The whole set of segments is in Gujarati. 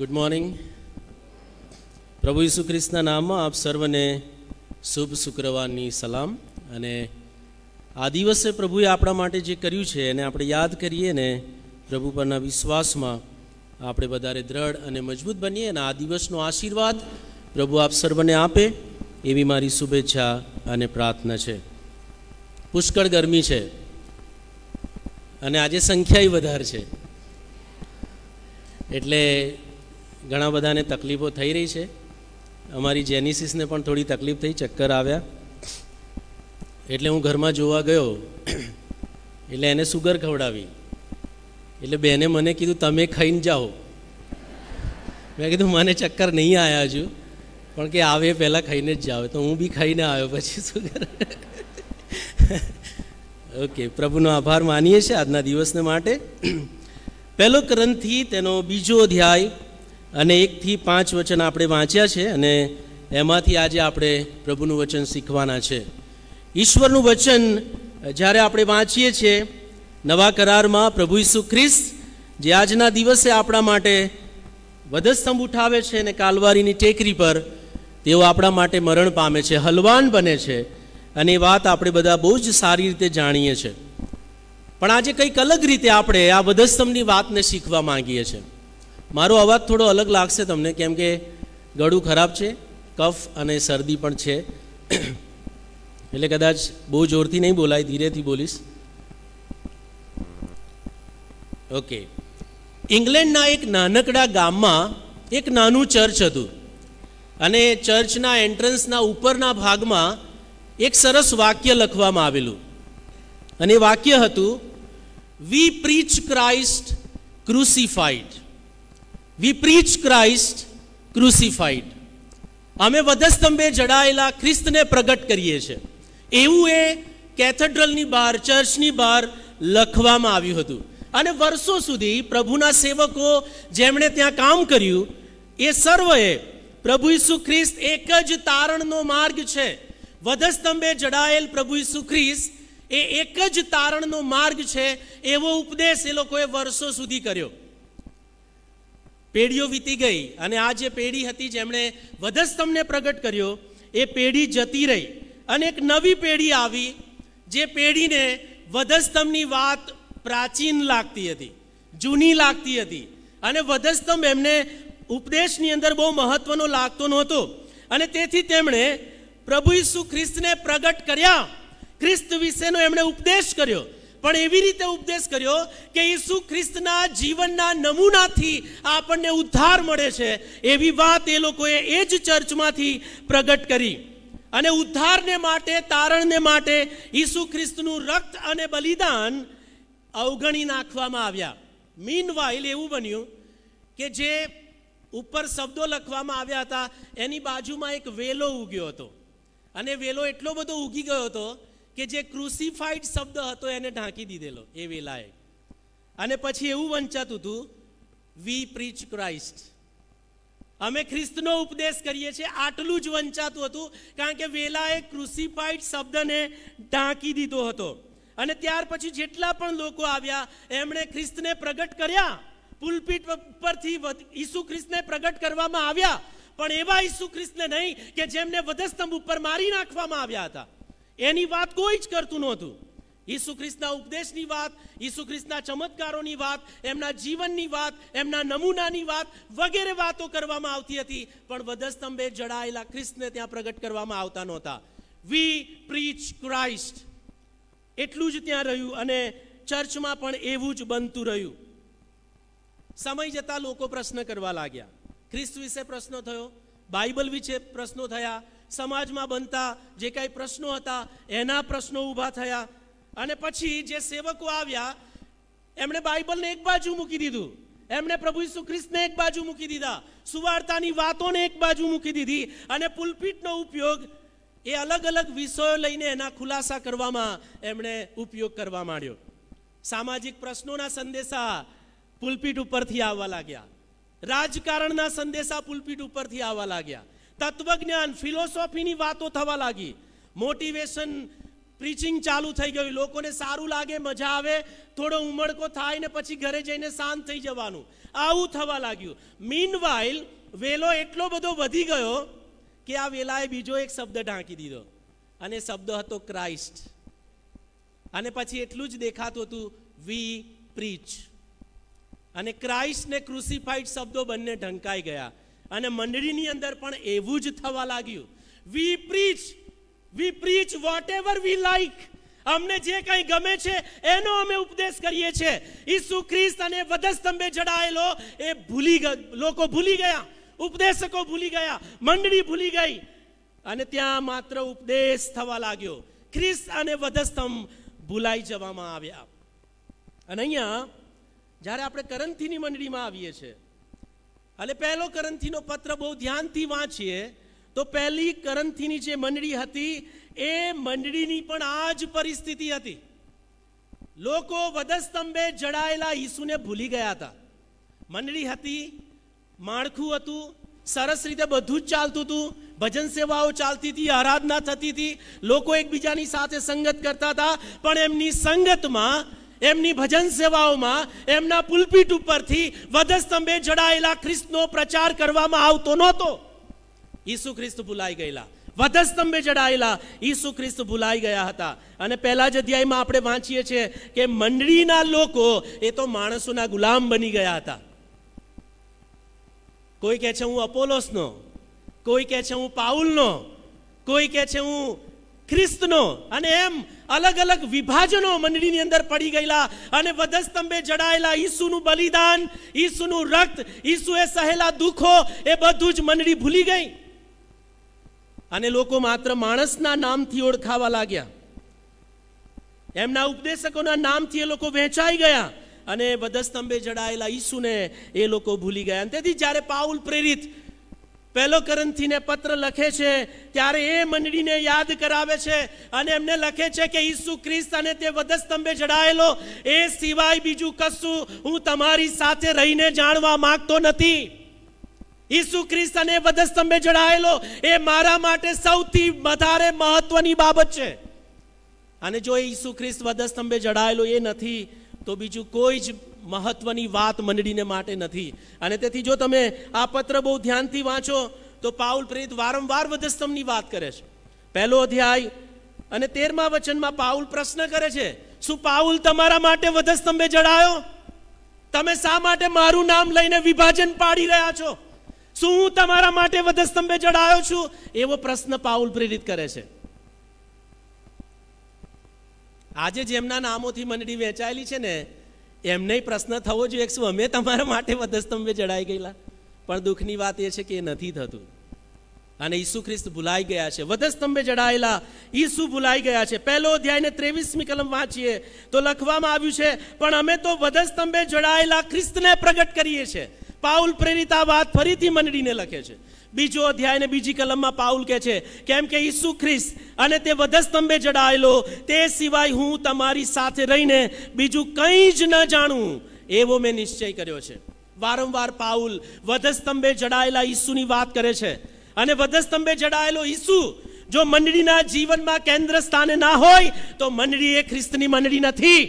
ગુડ મોર્નિંગ પ્રભુ ઈસુ નામમાં આપ સર્વને શુભ શુક્રવારની સલામ અને આ દિવસે પ્રભુએ આપણા માટે જે કર્યું છે એને આપણે યાદ કરીએ ને પ્રભુ પરના વિશ્વાસમાં આપણે વધારે દ્રઢ અને મજબૂત બનીએ અને આ દિવસનો આશીર્વાદ પ્રભુ આપ સર્વને આપે એવી મારી શુભેચ્છા અને પ્રાર્થના છે પુષ્કળ ગરમી છે અને આજે સંખ્યાય વધારે છે એટલે ઘણા બધાને તકલીફો થઈ રહી છે અમારી જેનિસિસને પણ થોડી તકલીફ થઈ ચક્કર આવ્યા એટલે હું ઘરમાં જોવા ગયો એટલે એને સુગર ખવડાવી એટલે બેને મને કીધું તમે ખાઈને જાઓ મેં કીધું મને ચક્કર નહીં આવ્યા હજુ પણ કે આવે પહેલાં ખાઈને જ જાઓ તો હું બી ખાઈને આવ્યો પછી સુગર ઓકે પ્રભુનો આભાર માનીએ છીએ આજના દિવસને માટે પહેલો ગ્રંથથી તેનો બીજો અધ્યાય અને એકથી પાંચ વચન આપણે વાંચ્યા છે અને એમાંથી આજે આપણે પ્રભુનું વચન શીખવાના છે ઈશ્વરનું વચન જ્યારે આપણે વાંચીએ છીએ નવા કરારમાં પ્રભુ ઈસુ ખ્રિસ્ત જે આજના દિવસે આપણા માટે વધસ્તંભ ઉઠાવે છે અને કાલવારીની ટેકરી પર તેઓ આપણા માટે મરણ પામે છે હલવાન બને છે અને એ વાત આપણે બધા બહુ જ સારી રીતે જાણીએ છીએ પણ આજે કંઈક અલગ રીતે આપણે આ વધસ્તંભની વાતને શીખવા માંગીએ છીએ મારો અવાજ થોડો અલગ લાગશે તમને કેમ કે ગળું ખરાબ છે કફ અને શરદી પણ છે એટલે કદાચ બહુ જોરથી નહીં બોલાય ધીરેથી બોલીશ ઓકે ઇંગ્લેન્ડના એક નાનકડા ગામમાં એક નાનું ચર્ચ હતું અને ચર્ચના એન્ટ્રન્સના ઉપરના ભાગમાં એક સરસ વાક્ય લખવામાં આવેલું અને વાક્ય હતું વી પ્રીચ ક્રાઇસ્ટ ક્રુસિફાઈડ વી પ્રીચ ક્રાઇસ્ટ ક્રુસિફાઈડ અમે વધસ્તંભે જડાયેલા ખ્રિસ્તને પ્રગટ કરીએ છીએ એવું એ કેથેડ્રલની બહાર ચર્ચની બહાર લખવામાં આવ્યું હતું અને વર્ષો સુધી પ્રભુના સેવકો જેમણે ત્યાં કામ કર્યું એ સર્વએ પ્રભુ ઈસુ ખ્રિસ્ત એક જ તારણનો માર્ગ છે વધસ્તંભે જડાયેલ પ્રભુ ઈસુ ખ્રિસ્ત એ એક જ તારણનો માર્ગ છે એવો ઉપદેશ એ લોકોએ વર્ષો સુધી કર્યો પેઢીઓ વીતી ગઈ અને આ જે પેઢી હતી જેમણે વધસ્તંભને પ્રગટ કર્યો એ પેઢી જતી રહી અને એક નવી પેઢી આવી જે પેઢીને વધસ્તંભની વાત પ્રાચીન લાગતી હતી જૂની લાગતી હતી અને વધસ્તંભ એમને ઉપદેશની અંદર બહુ મહત્વનો લાગતો નહોતો અને તેથી તેમણે પ્રભુ ઈસુ ખ્રિસ્તને પ્રગટ કર્યા ખ્રિસ્ત વિશેનો એમણે ઉપદેશ કર્યો પણ એવી રીતે ઉપદેશ કર્યો કે ઈસુ ખ્રિસ્તના જીવનના નમૂનાથી આપણને ઉદ્ધાર મળે છે એવી વાત એ લોકોએ એ જ ચર્ચમાંથી પ્રગટ કરી અને ઉદ્ધારને માટે તારણને માટે ઈસુ ખ્રિસ્તનું રક્ત અને બલિદાન અવગણી નાખવામાં આવ્યા મીન વાઇલ એવું બન્યું કે જે ઉપર શબ્દો લખવામાં આવ્યા હતા એની બાજુમાં એક વેલો ઉગ્યો હતો અને વેલો એટલો બધો ઉગી ગયો હતો કે જે ક્રુસિફાઈડ શબ્દ હતો એને ઢાંકી દીધેલો એ વેલાએ અને પછી એવું વંચાતું હતું વી પ્રીચ ક્રાઇસ્ટ અમે ખ્રિસ્તનો ઉપદેશ કરીએ છીએ આટલું જ વંચાતું હતું કારણ કે વેલાએ ક્રુસિફાઈડ શબ્દને ઢાંકી દીધો હતો અને ત્યાર પછી જેટલા પણ લોકો આવ્યા એમણે ખ્રિસ્તને પ્રગટ કર્યા પુલપીટ પરથી ઈસુ ખ્રિસ્તને પ્રગટ કરવામાં આવ્યા પણ એવા ઈસુ ખ્રિસ્તને નહીં કે જેમને વધસ્તંભ ઉપર મારી નાખવામાં આવ્યા હતા એની વાત કોઈ જ કરતું નહોતું ઈસુ ખ્રિસ્તના ઉપદેશની વાત ઈસુ ખ્રિસ્તના ચમત્કારોની વાત એમના જીવનની વાત એમના નમૂનાની વાત વગેરે વાતો કરવામાં આવતી હતી પણ વધસ્તંભે જડાયેલા ખ્રિસ્તને ત્યાં પ્રગટ કરવામાં આવતા નહોતા વી પ્રીચ ક્રાઇસ્ટ એટલું જ ત્યાં રહ્યું અને ચર્ચમાં પણ એવું જ બનતું રહ્યું સમય જતાં લોકો પ્રશ્ન કરવા લાગ્યા ખ્રિસ્ત વિશે પ્રશ્નો થયો બાઇબલ વિશે પ્રશ્નો થયા સમાજમાં બનતા જે કાંઈ પ્રશ્નો હતા એના પ્રશ્નો ઊભા થયા અને પછી જે સેવકો આવ્યા એમણે બાઇબલને એક બાજુ મૂકી દીધું એમણે પ્રભુ ઈસુ ખ્રિસ્તને એક બાજુ મૂકી દીધા સુવાર્તાની વાતોને એક બાજુ મૂકી દીધી અને પુલપીટનો ઉપયોગ એ અલગ અલગ વિષયો લઈને એના ખુલાસા કરવામાં એમણે ઉપયોગ કરવા માંડ્યો સામાજિક પ્રશ્નોના સંદેશા પુલપીટ ઉપરથી આવવા લાગ્યા રાજકારણના સંદેશા પુલપીટ ઉપરથી આવવા લાગ્યા તત્વજ્ઞાન ફિલોસોફીની વાતો થવા લાગી મોટિવેશન પ્રીચિંગ ચાલુ થઈ ગયું લોકોને સારું લાગે મજા આવે થોડો ઉમળકો થાય ને પછી ઘરે જઈને શાંત થઈ જવાનું આવું થવા લાગ્યું મીન વાઇલ વેલો એટલો બધો વધી ગયો કે આ વેલાએ બીજો એક શબ્દ ઢાંકી દીધો અને શબ્દ હતો ક્રાઇસ્ટ અને પછી એટલું જ દેખાતું હતું વી પ્રીચ અને ક્રાઇસ્ટ ને ક્રુસિફાઈડ શબ્દો બંને ઢંકાઈ ગયા અને મંડળીની અંદર પણ એવું જ થવા લાગ્યું we preach we preach whatever we like અમને જે કંઈ ગમે છે એનો અમે ઉપદેશ કરીએ છીએ ઈસુ ખ્રિસ્ત અને વધસ્તંભે જડાયેલો એ ભૂલી લોકો ભૂલી ગયા ઉપદેશકો ભૂલી ગયા મંડળી ભૂલી ગઈ અને ત્યાં માત્ર ઉપદેશ થવા લાગ્યો ખ્રિસ્ત અને વધસ્તંભ ભૂલાઈ જવામાં આવ્યા અને અહીંયા જ્યારે આપણે કરંથીની મંડળીમાં આવીએ છીએ અને પહેલો કરંથીનો પત્ર બહુ ધ્યાનથી વાંચીએ તો પહેલી કરંથીની જે મંડળી હતી એ મંડળીની પણ આ જ પરિસ્થિતિ હતી લોકો વધસ્તંભે જડાયેલા ઈસુને ભૂલી ગયા હતા મંડળી હતી માળખું હતું સરસ રીતે બધું જ ચાલતું હતું ભજન સેવાઓ ચાલતી હતી આરાધના થતી હતી લોકો એકબીજાની સાથે સંગત કરતા હતા પણ એમની સંગતમાં એમની ભજન સેવાઓમાં એમના પુલપીટ ઉપરથી વધસ્તંભે જડાયેલા ખ્રિસ્તનો પ્રચાર કરવામાં આવતો નહોતો ઈસુ ખ્રિસ્ત ભૂલાઈ ગયેલા વધસ્તંભે જડાયેલા ઈસુ ખ્રિસ્ત ભૂલાઈ ગયા હતા અને પહેલા જ અધ્યાયમાં આપણે વાંચીએ છીએ કે મંડળીના લોકો એ તો માણસોના ગુલામ બની ગયા હતા કોઈ કહે છે હું અપોલોસનો કોઈ કહે છે હું પાઉલનો કોઈ કહે છે હું ખ્રિસ્તનો અને એમ અલગ અલગ વિભાજનો મંડળીની અંદર પડી ગયેલા અને વધસ્તંભે જડાયેલા ઈસુનું બલિદાન ઈસુનું રક્ત ઈસુએ સહેલા દુઃખો એ બધું જ મંડળી ભૂલી ગઈ અને લોકો માત્ર માણસના નામથી ઓળખાવા લાગ્યા એમના ઉપદેશકોના નામથી એ લોકો વહેંચાઈ ગયા અને વધસ્તંભે જડાયેલા ઈસુને એ લોકો ભૂલી ગયા અને તેથી જ્યારે પાઉલ પ્રેરિત પહેલો કરંથીને પત્ર લખે છે ત્યારે એ મંડળીને યાદ કરાવે છે અને એમને લખે છે કે ઈસુ ખ્રિસ્ત અને તે વધસ્તંભે જડાયેલો એ સિવાય બીજું કશું હું તમારી સાથે રહીને જાણવા માંગતો નથી ઈસુ ખ્રિસ્ત અને વધસ્તંભે જડાયેલો એ મારા માટે સૌથી વધારે મહત્વની બાબત છે અને જો ઈસુ ખ્રિસ્ત વધસ્તંભે જડાયેલો એ નથી તો બીજું કોઈ જ મહત્વની વાત મંડળીને માટે નથી અને તેથી જો તમે આ પત્ર બહુ ધ્યાનથી વાંચો તો પાઉલ પ્રેરિત વારંવાર વધસ્તંભની વાત કરે છે પહેલો અધ્યાય અને તેરમા વચનમાં પાઉલ પ્રશ્ન કરે છે શું પાઉલ તમારા માટે વધસ્તંભે જડાયો તમે શા માટે મારું નામ લઈને વિભાજન પાડી રહ્યા છો શું હું તમારા માટે વધસ્તંભે જડાયો છું એવો પ્રશ્ન પાઉલ પ્રેરિત કરે છે આજે જેમના નામોથી મંડળી વહેંચાયેલી છે ને એમને પ્રશ્ન થવો જોઈએ કે શું અમે તમારા માટે વધસ્તંભે ચડાઈ ગયેલા પણ દુઃખની વાત એ છે કે એ નથી થતું અને ઈસુ ખ્રિસ્ત ભૂલાઈ ગયા છે વધસ્તંભે જડાયેલા ઈસુ ભૂલાઈ ગયા છે પહેલો અધ્યાયને ત્રેવીસમી કલમ વાંચીએ તો લખવામાં આવ્યું છે પણ અમે તો વધસ્તંભે જડાયેલા ખ્રિસ્તને પ્રગટ કરીએ છીએ પાઉલ પ્રેરિત આ વાત ફરીથી મંડળીને લખે છે બીજો અધ્યાય ને બીજી કલમમાં પાઉલ કહે છે કેમ કે ઈસુ ખ્રિસ્ત અને તે વધસ્તંભે જડાયેલો તે સિવાય હું તમારી સાથે રહીને બીજું કંઈ જ ન જાણું એવો મેં નિશ્ચય કર્યો છે વારંવાર પાઉલ વધસ્તંભે જડાયેલા ઈસુની વાત કરે છે અને વધસ્તંભે જડાયેલો ઈસુ જો મંડળીના જીવનમાં કેન્દ્ર સ્થાને ના હોય તો મંડળી એ ખ્રિસ્તની મંડળી નથી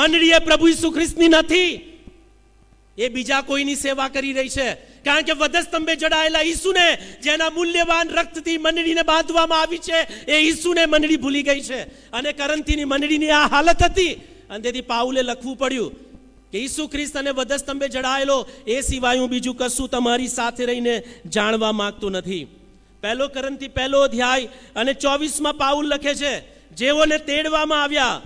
મંડળી એ પ્રભુ ઈસુ ખ્રિસ્તની નથી એ બીજા કોઈની સેવા કરી રહી છે કારણ કે વધસ્તંભે જડાયેલા ઈસુને જેના મૂલ્યવાન રક્તથી મંડળીને બાંધવામાં આવી છે એ ઈસુને મંડળી ભૂલી ગઈ છે અને કરંતીની મંડળીની આ હાલત હતી અને તેથી પાઉલે લખવું પડ્યું કે ઈસુ ખ્રિસ્ત અને વધસ્તંભે જડાયેલો એ સિવાય હું બીજું કશું તમારી સાથે રહીને જાણવા માંગતો નથી પહેલો કરંતી પહેલો અધ્યાય અને ચોવીસમાં પાઉલ લખે છે જેઓને તેડવામાં આવ્યા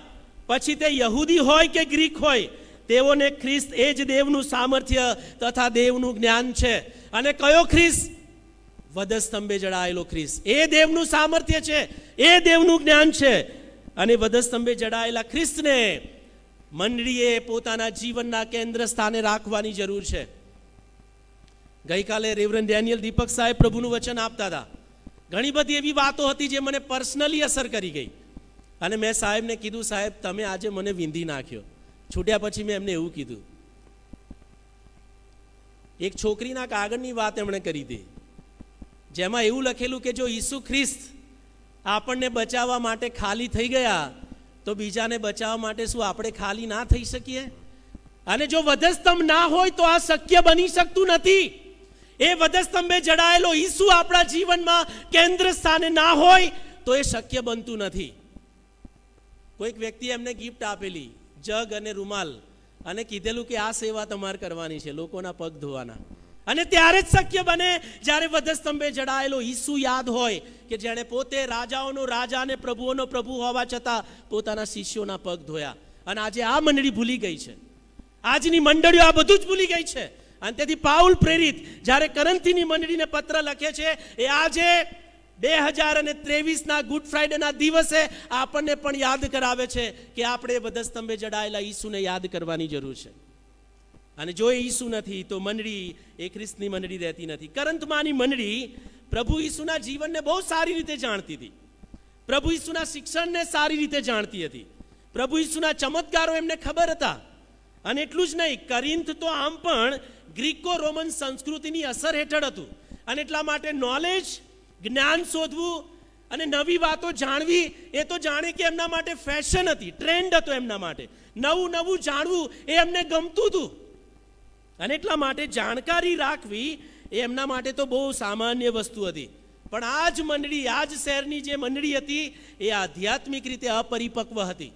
પછી તે યહૂદી હોય કે ગ્રીક હોય તેઓને ખ્રિસ્ત એ જ દેવનું સામર્થ્ય તથા દેવનું જ્ઞાન છે અને કયો ખ્રિસ્ત વધસ્તંભે જડાયેલો ખ્રિસ્ત એ દેવનું સામર્થ્ય છે એ દેવનું જ્ઞાન છે અને વધસ્તંભે જડાયેલા ખ્રિસ્તને મંડળીએ પોતાના જીવનના કેન્દ્ર સ્થાને રાખવાની જરૂર છે ગઈકાલે રેવરન ડેનિયલ દીપક સાહેબ પ્રભુનું વચન આપતા હતા ઘણી બધી એવી વાતો હતી જે મને પર્સનલી અસર કરી ગઈ અને મેં સાહેબને કીધું સાહેબ તમે આજે મને વિંધી નાખ્યો છૂટ્યા પછી મેં એમને એવું કીધું એક છોકરીના કાગળની વાત એમણે કરી હતી જેમાં એવું લખેલું કે જો ઈસુ ખ્રિસ્ત આપણને બચાવવા માટે ખાલી થઈ ગયા તો બીજાને બચાવવા માટે શું આપણે ખાલી ના થઈ શકીએ અને જો વધસ્તંભ ના હોય તો આ શક્ય બની શકતું નથી એ વધસ્તંભે જડાયેલો ઈસુ આપણા જીવનમાં કેન્દ્ર સ્થાને ના હોય તો એ શક્ય બનતું નથી કોઈક વ્યક્તિએ એમને ગિફ્ટ આપેલી જગ અને રૂમાલ અને કીધેલું કે આ સેવા તમારે કરવાની છે લોકોના પગ ધોવાના અને ત્યારે જ શક્ય બને જ્યારે વધસ્તંભે જડાયેલો ઈસુ યાદ હોય કે જેણે પોતે રાજાઓનો રાજા અને પ્રભુઓનો પ્રભુ હોવા છતાં પોતાના શિષ્યોના પગ ધોયા અને આજે આ મંડળી ભૂલી ગઈ છે આજની મંડળીઓ આ બધું જ ભૂલી ગઈ છે અને તેથી પાઉલ પ્રેરિત જ્યારે કરંતીની મંડળીને પત્ર લખે છે એ આજે બે હજાર અને ત્રેવીસના ગુડ ફ્રાઈડેના દિવસે આપણને પણ યાદ કરાવે છે કે આપણે વધસ્તંભે જડાયેલા ઈસુને યાદ કરવાની જરૂર છે અને જો એ ઈસુ નથી તો મંડળી એ ખ્રિસ્તની મંડળી રહેતી નથી કરંતમાની મંડળી પ્રભુ ઈસુના જીવનને બહુ સારી રીતે જાણતી હતી પ્રભુ ઈસુના શિક્ષણને સારી રીતે જાણતી હતી પ્રભુ ઈસુના ચમત્કારો એમને ખબર હતા અને એટલું જ નહીં કરિંથ તો આમ પણ ગ્રીકો રોમન સંસ્કૃતિની અસર હેઠળ હતું અને એટલા માટે નોલેજ જ્ઞાન શોધવું અને નવી વાતો જાણવી એ તો જાણે કે એમના માટે ફેશન હતી ટ્રેન્ડ હતો એમના માટે નવું નવું જાણવું એ એમને ગમતું હતું અને એટલા માટે જાણકારી રાખવી એ એમના માટે તો બહુ સામાન્ય વસ્તુ હતી પણ આ જ મંડળી આ જ શહેરની જે મંડળી હતી એ આધ્યાત્મિક રીતે અપરિપક્વ હતી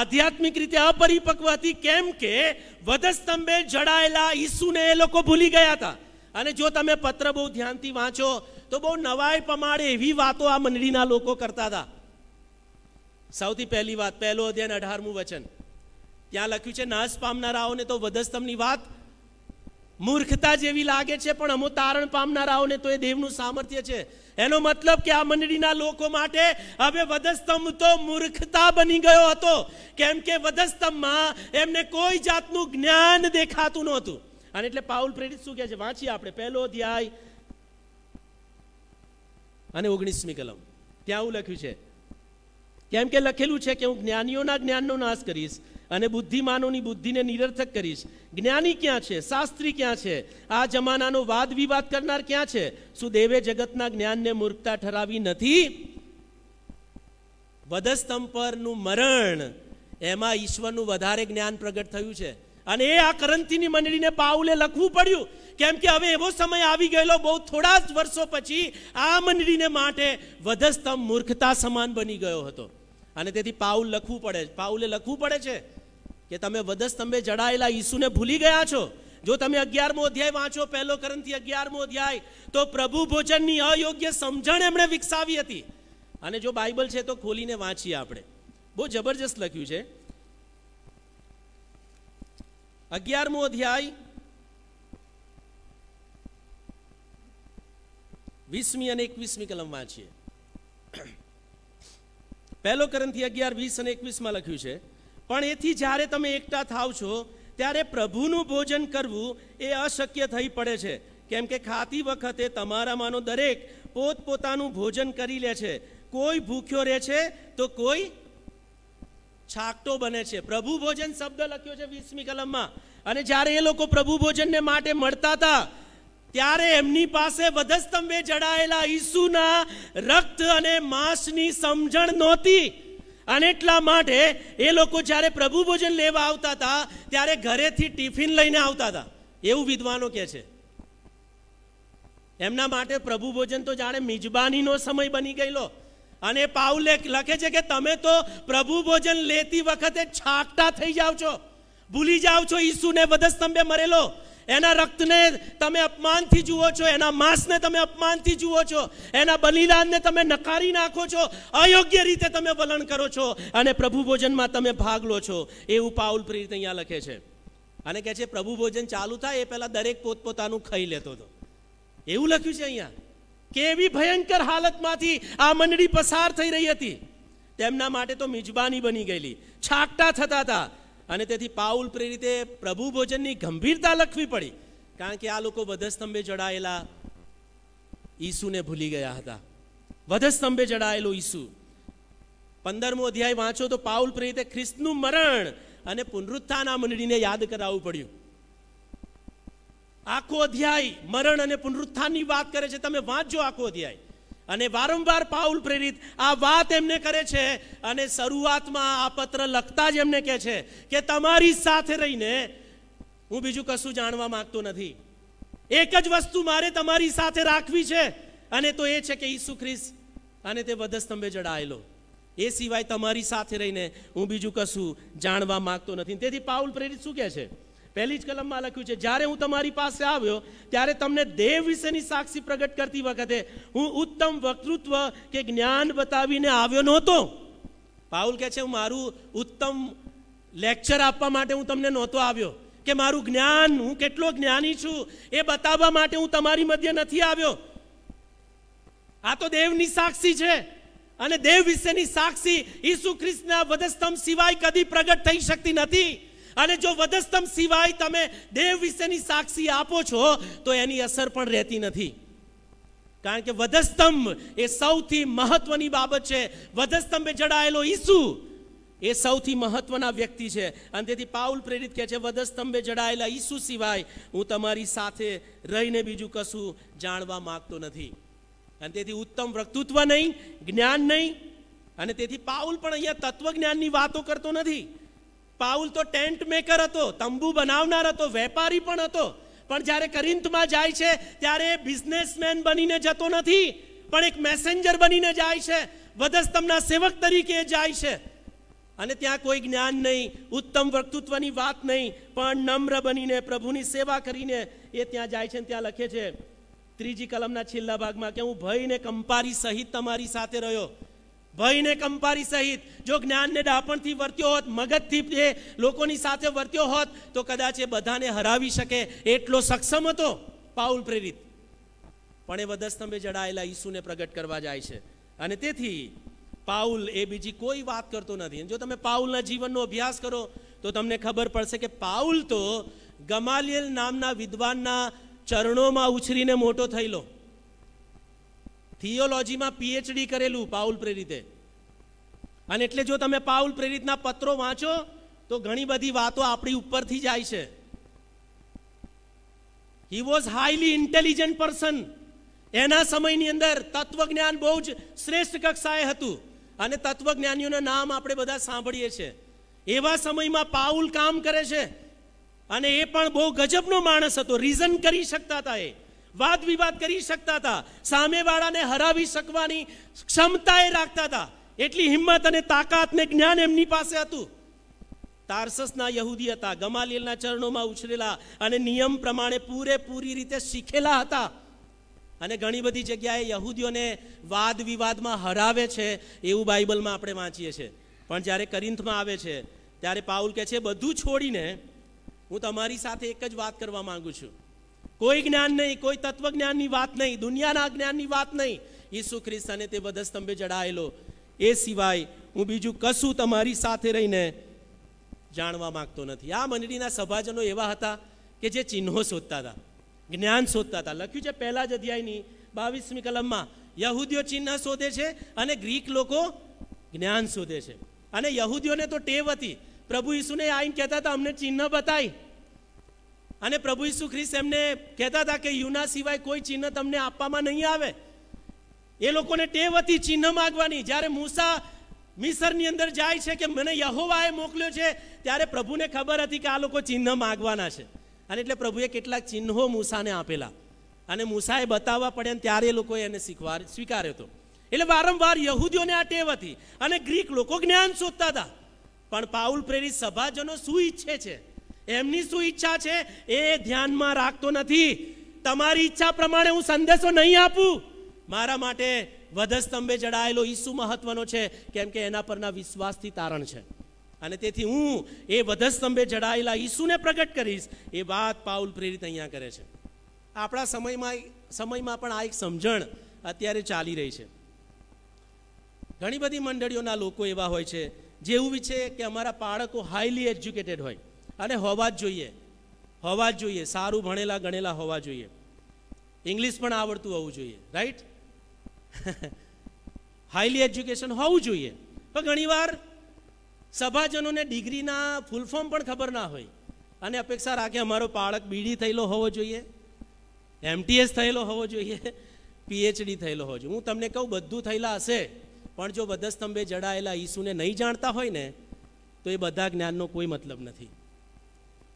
આધ્યાત્મિક રીતે અપરિપક્વ હતી કેમ કે વધસ્તંભે જડાયેલા ઈસુને એ લોકો ભૂલી ગયા હતા અને જો તમે પત્ર બહુ ધ્યાનથી વાંચો તો બહુ નવાઈ પમાડે એવી વાતો આ મંડળીના લોકો કરતા હતા સૌથી પહેલી વાત પહેલો અધ્યયન અઢારમું વચન ત્યાં લખ્યું છે નાશ પામનારાઓને તો વધસ્તમની વાત મૂર્ખતા જેવી લાગે છે પણ અમો તારણ પામનારાઓને તો એ દેવનું સામર્થ્ય છે એનો મતલબ કે આ મંડળીના લોકો માટે હવે વધસ્તંભ તો મૂર્ખતા બની ગયો હતો કેમ કે વધસ્તંભમાં એમને કોઈ જાતનું જ્ઞાન દેખાતું નહોતું અને એટલે પાઉલ પ્રેરિત શું કહે છે વાંચીએ આપણે પહેલો અધ્યાય અને ઓગણીસમી કલમ ત્યાં આવું લખ્યું છે કેમ કે લખેલું છે કે હું જ્ઞાનીઓના જ્ઞાનનો નાશ કરીશ અને બુદ્ધિમાનોની બુદ્ધિને નિરર્થક કરીશ જ્ઞાની ક્યાં છે શાસ્ત્રી ક્યાં છે આ જમાનાનો વાદ વિવાદ કરનાર ક્યાં છે શું દેવે જગતના જ્ઞાનને મૂર્ખતા ઠરાવી નથી વધસ્તંભ પરનું મરણ એમાં ઈશ્વરનું વધારે જ્ઞાન પ્રગટ થયું છે અને એ આ કરંતીની મંડળીને પાઉલે લખવું પડ્યું કેમ કે હવે એવો સમય આવી ગયેલો બહુ થોડા જ વર્ષો પછી આ મંડળીને માટે વધસ્તંભ મૂર્ખતા સમાન બની ગયો હતો અને તેથી પાઉલ લખવું પડે પાઉલે લખવું પડે છે કે તમે વધસ્તંભે જડાયેલા ઈસુને ભૂલી ગયા છો જો તમે અગિયારમો અધ્યાય વાંચો પહેલો કરંથી અગિયારમો અધ્યાય તો પ્રભુ ભોજનની અયોગ્ય સમજણ એમણે વિકસાવી હતી અને જો બાઇબલ છે તો ખોલીને વાંચીએ આપણે બહુ જબરજસ્ત લખ્યું છે અગિયારમો અધ્યાય વીસમી અને એકવીસમી કલમ વાંચીએ પહેલો કરંથી અગિયાર વીસ અને એકવીસમાં લખ્યું છે પણ એથી જ્યારે તમે એકઠા થાવ છો ત્યારે પ્રભુનું ભોજન કરવું એ અશક્ય થઈ પડે છે કેમ કે ખાતી વખતે તમારામાંનો દરેક પોતપોતાનું ભોજન કરી લે છે કોઈ ભૂખ્યો રહે છે તો કોઈ છાકટો બને છે પ્રભુ ભોજન શબ્દ લખ્યો છે વીસમી કલમમાં અને જ્યારે એ લોકો પ્રભુ ભોજનને માટે મળતા હતા ત્યારે એમની પાસે વધસ્તંભે જડાયેલા ઈસુના રક્ત અને માંસની સમજણ નહોતી અને એટલા માટે એ લોકો જ્યારે પ્રભુ ભોજન લેવા આવતા હતા ત્યારે ઘરેથી ટિફિન લઈને આવતા હતા એવું વિદ્વાનો કહે છે એમના માટે પ્રભુ ભોજન તો જાણે મિજબાનીનો સમય બની ગયેલો અને પાઉલે લખે છે કે તમે તો પ્રભુ ભોજન લેતી વખતે છાકટા થઈ જાઓ છો ભૂલી જાઓ છો ઈસુને વધસ્તંભે મરેલો એના રક્તને તમે અપમાનથી જુઓ છો એના માંસને તમે અપમાનથી જુઓ છો એના બલિદાનને તમે નકારી નાખો છો અયોગ્ય રીતે તમે વલણ કરો છો અને પ્રભુ ભોજનમાં તમે ભાગ લો છો એવું પાઉલ પ્રેરિત અહીંયા લખે છે અને કહે છે પ્રભુ ભોજન ચાલુ થાય એ પહેલાં દરેક પોતપોતાનું ખાઈ લેતો હતો એવું લખ્યું છે અહીંયા કેવી ભયંકર હાલતમાંથી આ મંડળી પસાર થઈ રહી હતી તેમના માટે તો મિજબાની બની ગયેલી છાકટા થતા હતા અને તેથી પાઉલ પ્રેરિતે પ્રભુ ભોજનની ગંભીરતા લખવી પડી કારણ કે આ લોકો વધસ્તંભે જડાયેલા ઈસુને ભૂલી ગયા હતા વધસ્તંભે જડાયેલો ઈસુ પંદરમો અધ્યાય વાંચો તો પાઉલ પ્રેરિતે ખ્રિસ્તનું મરણ અને પુનરુત્થાન આ મંડળીને યાદ કરાવવું પડ્યું આખો અધ્યાય મરણ અને પુનરુત્થાનની વાત કરે છે તમે વાંચજો આખો અધ્યાય અને વારંવાર પાઉલ પ્રેરિત આ વાત એમને કરે છે અને શરૂઆતમાં આ પત્ર લખતા જ એમને કહે છે કે તમારી સાથે રહીને હું બીજું કશું જાણવા માંગતો નથી એક જ વસ્તુ મારે તમારી સાથે રાખવી છે અને તો એ છે કે ઈસુ ખ્રિસ્ત અને તે વધસ્તંભે જડાયેલો એ સિવાય તમારી સાથે રહીને હું બીજું કશું જાણવા માંગતો નથી તેથી પાઉલ પ્રેરિત શું કહે છે પહેલી જ કલમમાં લખ્યું છે જ્યારે હું તમારી પાસે આવ્યો ત્યારે તમને દેવ વિશેની સાક્ષી પ્રગટ કરતી વખતે હું ઉત્તમ વક્તૃત્વ કે જ્ઞાન બતાવીને આવ્યો નહોતો પાઉલ કહે છે હું મારું ઉત્તમ લેક્ચર આપવા માટે હું તમને નહોતો આવ્યો કે મારું જ્ઞાન હું કેટલો જ્ઞાની છું એ બતાવવા માટે હું તમારી મધ્ય નથી આવ્યો આ તો દેવની સાક્ષી છે અને દેવ વિશેની સાક્ષી ઈસુ ખ્રિસ્તના વધસ્તંભ સિવાય કદી પ્રગટ થઈ શકતી નથી અને જો વધસ્તંભ સિવાય તમે દેવ વિશેની સાક્ષી આપો છો તો એની અસર પણ રહેતી નથી કારણ કે વધસ્તંભ એ સૌથી મહત્વની બાબત છે વધસ્તંભે જડાયેલો ઈસુ એ સૌથી મહત્વના વ્યક્તિ છે અને તેથી પાઉલ પ્રેરિત કહે છે વધસ્તંભે જડાયેલા ઈસુ સિવાય હું તમારી સાથે રહીને બીજું કશું જાણવા માગતો નથી અને તેથી ઉત્તમ વક્તૃત્વ નહીં જ્ઞાન નહીં અને તેથી પાઉલ પણ અહીંયા તત્વજ્ઞાનની વાતો કરતો નથી પાઉલ તો ટેન્ટ મેકર હતો તંબુ બનાવનાર હતો વેપારી પણ હતો પણ જ્યારે કરિંતમાં જાય છે ત્યારે એ બિઝનેસમેન બનીને જતો નથી પણ એક મેસેન્જર બનીને જાય છે વધસ્તમના સેવક તરીકે જાય છે અને ત્યાં કોઈ જ્ઞાન નહીં ઉત્તમ વક્તૃત્વની વાત નહીં પણ નમ્ર બનીને પ્રભુની સેવા કરીને એ ત્યાં જાય છે ત્યાં લખે છે ત્રીજી કલમના છેલ્લા ભાગમાં કે હું ભયને કંપારી સહિત તમારી સાથે રહ્યો ભયને કંપારી સહિત જો જ્ઞાનને ડાપણથી વર્ત્યો હોત મગજથી એ લોકોની સાથે વર્ત્યો હોત તો કદાચ એ બધાને હરાવી શકે એટલો સક્ષમ હતો પાઉલ પ્રેરિત પણ એ વધસ્તંભે જડાયેલા ઈસુને પ્રગટ કરવા જાય છે અને તેથી પાઉલ એ બીજી કોઈ વાત કરતો નથી જો તમે પાઉલના જીવનનો અભ્યાસ કરો તો તમને ખબર પડશે કે પાઉલ તો ગમાલિયલ નામના વિદ્વાનના ચરણોમાં ઉછરીને મોટો થયેલો થિયોલોજીમાં પીએચડી કરેલું પાઉલ પ્રેરિતે અને એટલે જો તમે પાઉલ પ્રેરિતના પત્રો વાંચો તો ઘણી બધી વાતો આપણી ઉપરથી જાય છે he was highly intelligent person એના સમયની અંદર તત્વજ્ઞાન બહુ જ શ્રેષ્ઠ કક્ષાએ હતું અને તત્વજ્ઞાનીઓના નામ આપણે બધા સાંભળીએ છીએ એવા સમયમાં પાઉલ કામ કરે છે અને એ પણ બહુ ગજબનો માણસ હતો રીઝન કરી શકતા હતા એ વાદ વિવાદ કરી શકતા હતા સામેવાળાને હરાવી શકવાની ક્ષમતા એ રાખતા હતા એટલી હિંમત અને તાકાત ને જ્ઞાન એમની પાસે હતું તારસસના યહૂદી હતા ગમાલીલના ચરણોમાં ઉછરેલા અને નિયમ પ્રમાણે પૂરેપૂરી રીતે શીખેલા હતા અને ઘણી બધી જગ્યાએ યહૂદીઓને વાદ વિવાદમાં હરાવે છે એવું બાઇબલમાં આપણે વાંચીએ છીએ પણ જ્યારે કરિંથમાં આવે છે ત્યારે પાઉલ કહે છે બધું છોડીને હું તમારી સાથે એક જ વાત કરવા માંગુ છું કોઈ જ્ઞાન નહીં કોઈ તત્વજ્ઞાનની વાત નહીં દુનિયાના જ્ઞાનની વાત નહીં ઈસુ ખ્રિસ્તને તે બધા સ્તંભે જડાયેલો એ સિવાય હું બીજું કશું તમારી સાથે રહીને જાણવા માગતો નથી આ મંડળીના સભાજનો એવા હતા કે જે ચિહ્નો શોધતા હતા જ્ઞાન શોધતા હતા લખ્યું છે પહેલા જ અધ્યાયની બાવીસમી કલમમાં યહૂદીઓ ચિહ્ન શોધે છે અને ગ્રીક લોકો જ્ઞાન શોધે છે અને યહૂદીઓને તો ટેવ હતી પ્રભુ ઈસુને આઈને કહેતા હતા અમને ચિહ્ન બતાવી અને પ્રભુ ઈસુ ખ્રિસ્ત એમને કહેતા હતા કે યુના સિવાય કોઈ ચિહ્ન તમને આપવામાં નહીં આવે એ લોકોને ટેવ હતી ચિહ્ન માગવાની જ્યારે મૂસા મિસરની અંદર જાય છે કે મને યહોવાએ મોકલ્યો છે ત્યારે પ્રભુને ખબર હતી કે આ લોકો ચિહ્ન માગવાના છે અને એટલે પ્રભુએ કેટલાક ચિહ્નો મૂસાને આપેલા અને મૂસાએ બતાવવા પડે ને ત્યારે લોકોએ એને શીખવા સ્વીકાર્યો હતો એટલે વારંવાર યહૂદીઓને આ ટેવ હતી અને ગ્રીક લોકો જ્ઞાન શોધતા હતા પણ પાઉલ પ્રેરિત સભાજનો શું ઈચ્છે છે એમની શું ઈચ્છા છે એ ધ્યાનમાં રાખતો નથી તમારી ઈચ્છા પ્રમાણે હું સંદેશો નહીં આપું મારા માટે વધસ્તંભે જડાયેલો ઈસુ મહત્વનો છે કેમ કે એના પરના વિશ્વાસથી તારણ છે અને તેથી હું એ વધસ્તંભે જડાયેલા ઈસુને પ્રગટ કરીશ એ વાત પાઉલ પ્રેરિત અહીંયા કરે છે આપણા સમયમાં સમયમાં પણ આ એક સમજણ અત્યારે ચાલી રહી છે ઘણી બધી મંડળીઓના લોકો એવા હોય છે જે એવું છે કે અમારા બાળકો હાઈલી એજ્યુકેટેડ હોય અને હોવા જ જોઈએ હોવા જ જોઈએ સારું ભણેલા ગણેલા હોવા જોઈએ ઇંગ્લિશ પણ આવડતું હોવું જોઈએ રાઈટ હાઈલી એજ્યુકેશન હોવું જોઈએ પણ ઘણીવાર સભાજનોને ડિગ્રીના ફૂલ ફોર્મ પણ ખબર ના હોય અને અપેક્ષા રાખે અમારો બાળક બીડી થયેલો હોવો જોઈએ એમટીએસ થયેલો હોવો જોઈએ પીએચડી થયેલો હોવો જોઈએ હું તમને કહું બધું થયેલા હશે પણ જો બધસ્તંભે જડાયેલા ઈસુને નહીં જાણતા હોય ને તો એ બધા જ્ઞાનનો કોઈ મતલબ નથી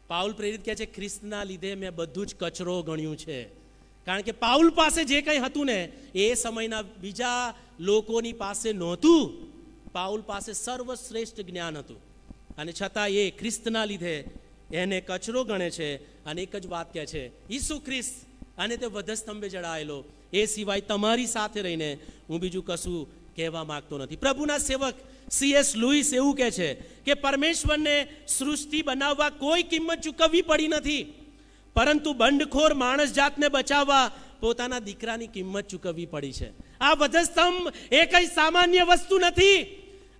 પાઉલ પ્રેરિત કહે છે ખ્રિસ્તના લીધે મેં બધું જ કચરો ગણ્યું છે કારણ કે પાઉલ પાસે જે કંઈ હતું ને એ સમયના બીજા લોકોની પાસે નહોતું પાઉલ પાસે સર્વશ્રેષ્ઠ જ્ઞાન હતું અને છતાં એ ખ્રિસ્તના લીધે એને કચરો ગણે છે અને એક જ વાત કહે છે ઈસુ ખ્રિસ્ત અને તે વધસ્તંભે જડાયેલો એ સિવાય તમારી સાથે રહીને હું બીજું કશું કહેવા માગતો નથી પ્રભુના સેવક સીએસ લુઈસ એવું કહે છે કે પરમેશ્વરને સૃષ્ટિ બનાવવા કોઈ કિંમત ચૂકવવી પડી નથી પરંતુ બંડખોર માણસ જાતને બચાવવા પોતાના દીકરાની કિંમત ચૂકવવી પડી છે આ વધસ્તંભ એ કંઈ સામાન્ય વસ્તુ નથી